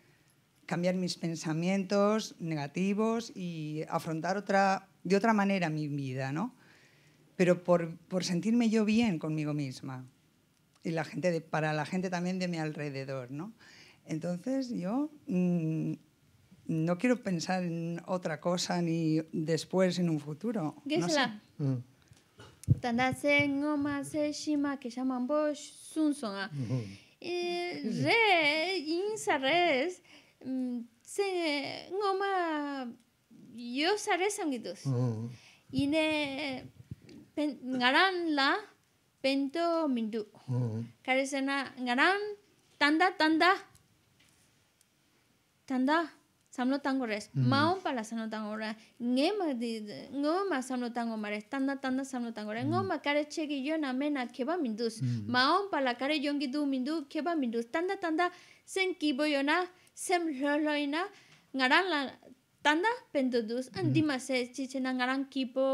cambiar mis pensamientos negativos y afrontar otra, de otra manera mi vida, ¿no? Pero por, por sentirme yo bien conmigo misma y la gente de, para la gente también de mi alrededor, ¿no? Entonces yo mm, no quiero pensar en otra cosa ni después en un futuro. ¿Qué No la mm. Tandase ngoma se shima que llaman vos sunsonga. Mm-hmm. Re insa res ze ngoma jo zare zangituz. Ine la pento mindu. Mm. garan tanda, tanda, tanda, samlo tango Maon pala samlo tango rez. Nge ma, di, ngoma samlo tango Tanda, tanda, samlo tango Ngoma kare txegi joan mintuz, keba minduz. Maon pala kare jongi du mindu keba minduz. Tanda, tanda, zen kibo na sem loloina ngaran la tanda pentudus andima se chichena ngaran kipo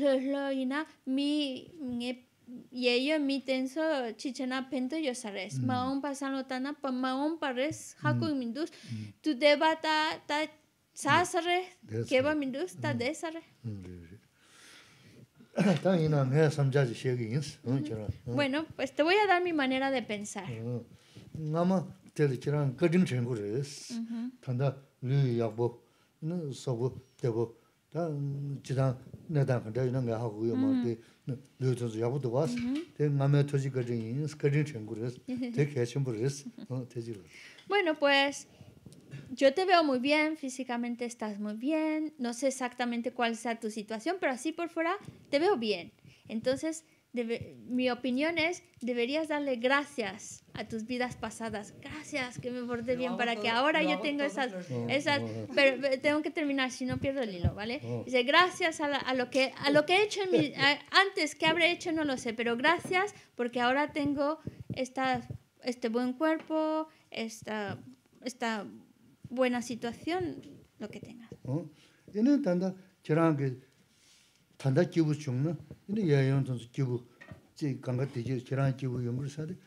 loloina mi nge yeyo mi tenso chichena pento yo sares pasan pasalo tana pa maon pares mi mindus tu debata ta sasare mi mindus ta desare Bueno, pues te voy a dar mi manera de pensar. Mamá, tēli chirāng gādhīng chēngu rēs, tāndā lū yāqbō, sāqbō, tēbō, tā chirāng nēdāng kāndā yunā ngā hāgu yō mā tē lū tōnsu yāqbō tō wās, tē ngā mē tōjī gādhīng yīns, gādhīng chēngu rēs, tē kēchīmbu rēs, tē jī rēs. Bueno, pues... Yo te veo muy bien, físicamente estás muy bien, no sé exactamente cuál sea tu situación, pero así por fuera te veo bien. Entonces, mi opinión es, deberías darle gracias a tus vidas pasadas. Gracias que me porté bien para que ahora yo tenga esas, esas... Oh. Pero tengo que terminar, si no pierdo el hilo, ¿vale? Oh. Dice, gracias a, lo, que, a lo que he hecho antes, que habré hecho no lo sé, pero gracias porque ahora tengo esta, este buen cuerpo, esta, esta buena situación, lo que tenga. Oh. tanda kibu chungna, ina yayang tansu kibu, chi ganga tiji, kirang kibu yungur mm-hmm. sadi,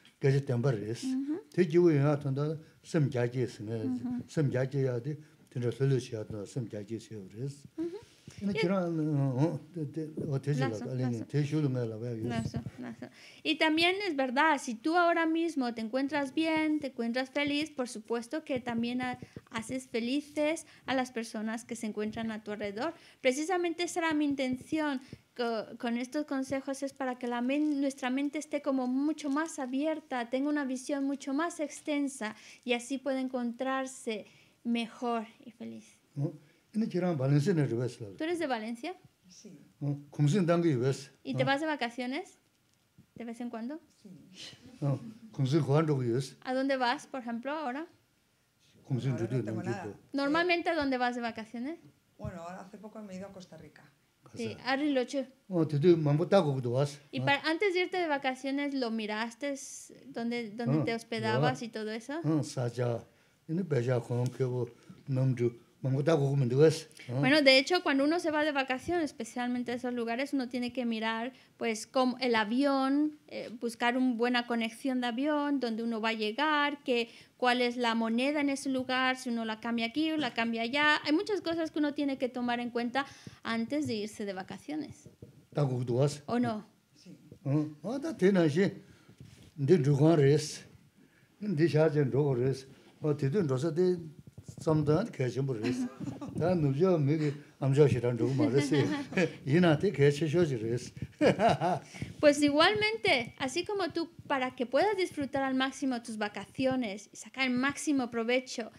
Y también es verdad, si tú ahora mismo te encuentras bien, te encuentras feliz, por supuesto que también haces felices a las personas que se encuentran a tu alrededor. Precisamente esa era mi intención con estos consejos es para que nuestra mente esté como mucho más abierta, tenga una visión mucho más extensa y así pueda encontrarse mejor y feliz. ¿Tú eres de Valencia? Sí. ¿Y te vas de vacaciones? ¿De vez en cuando? Sí. ¿A dónde vas, por ejemplo, ahora? Normalmente, ¿a dónde vas de vacaciones? Bueno, ahora hace poco me he ido a Costa Rica. Sí, a Riloche. ¿Y ah. para, antes de irte de vacaciones lo miraste, dónde, dónde ah, te hospedabas y todo eso? No, pues, bueno, de hecho, cuando uno se va de vacaciones, especialmente a esos lugares, uno tiene que mirar, pues, el avión, eh, buscar una buena conexión de avión, dónde uno va a llegar, que, cuál es la moneda en ese lugar, si uno la cambia aquí o la cambia allá. Hay muchas cosas que uno tiene que tomar en cuenta antes de irse de vacaciones. ¿O no? Sí. Ah, Pues igualmente, así como tú, para que puedas disfrutar al máximo tus vacaciones y sacar el máximo provecho,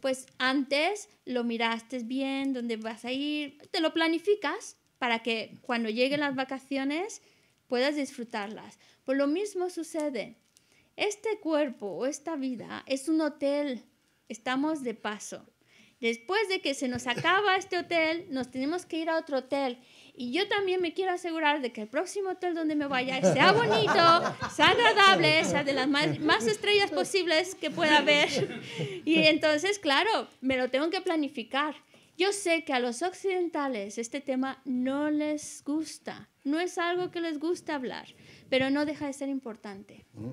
pues antes lo miraste bien, dónde vas a ir, te lo planificas para que cuando lleguen las vacaciones puedas disfrutarlas. Pues lo mismo sucede. Este cuerpo o esta vida es un hotel estamos de paso. Después de que se nos acaba este hotel, nos tenemos que ir a otro hotel. Y yo también me quiero asegurar de que el próximo hotel donde me vaya sea bonito, sea agradable, sea de las más, estrellas posibles que pueda haber. Y entonces, claro, me lo tengo que planificar. Yo sé que a los occidentales este tema no les gusta, no es algo que les gusta hablar, pero no deja de ser importante. Mm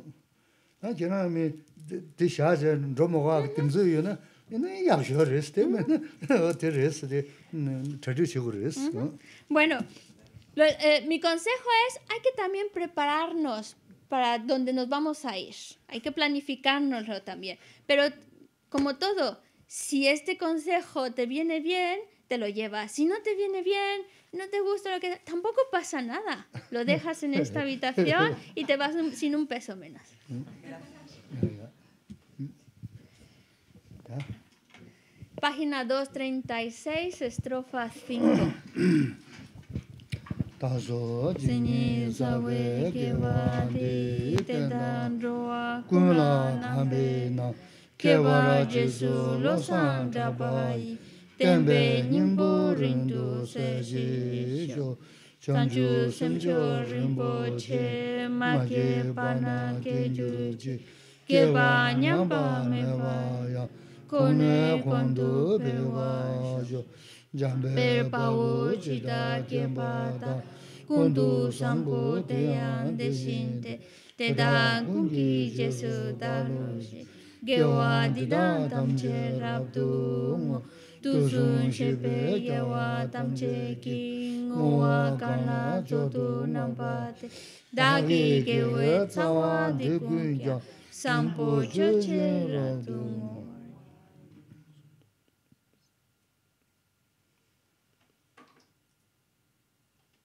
bueno eh, mi consejo es hay que también prepararnos para dónde nos vamos a ir hay que planificarnos también pero como todo si este consejo te viene bien te lo llevas si no te viene bien no te gusta lo que... Tampoco pasa nada. Lo dejas en esta habitación y te vas sin un peso menos. Página 236, estrofa 5. Tazo jini kewa di tenpe nyingpo rindu se chanchu semcho rinpo che, ma ke kone kondu pe te te, che tūsūṋ śepe yāvā tam che kī ngōvā kāna chōtū nāṁ pātē kya sāmpo chē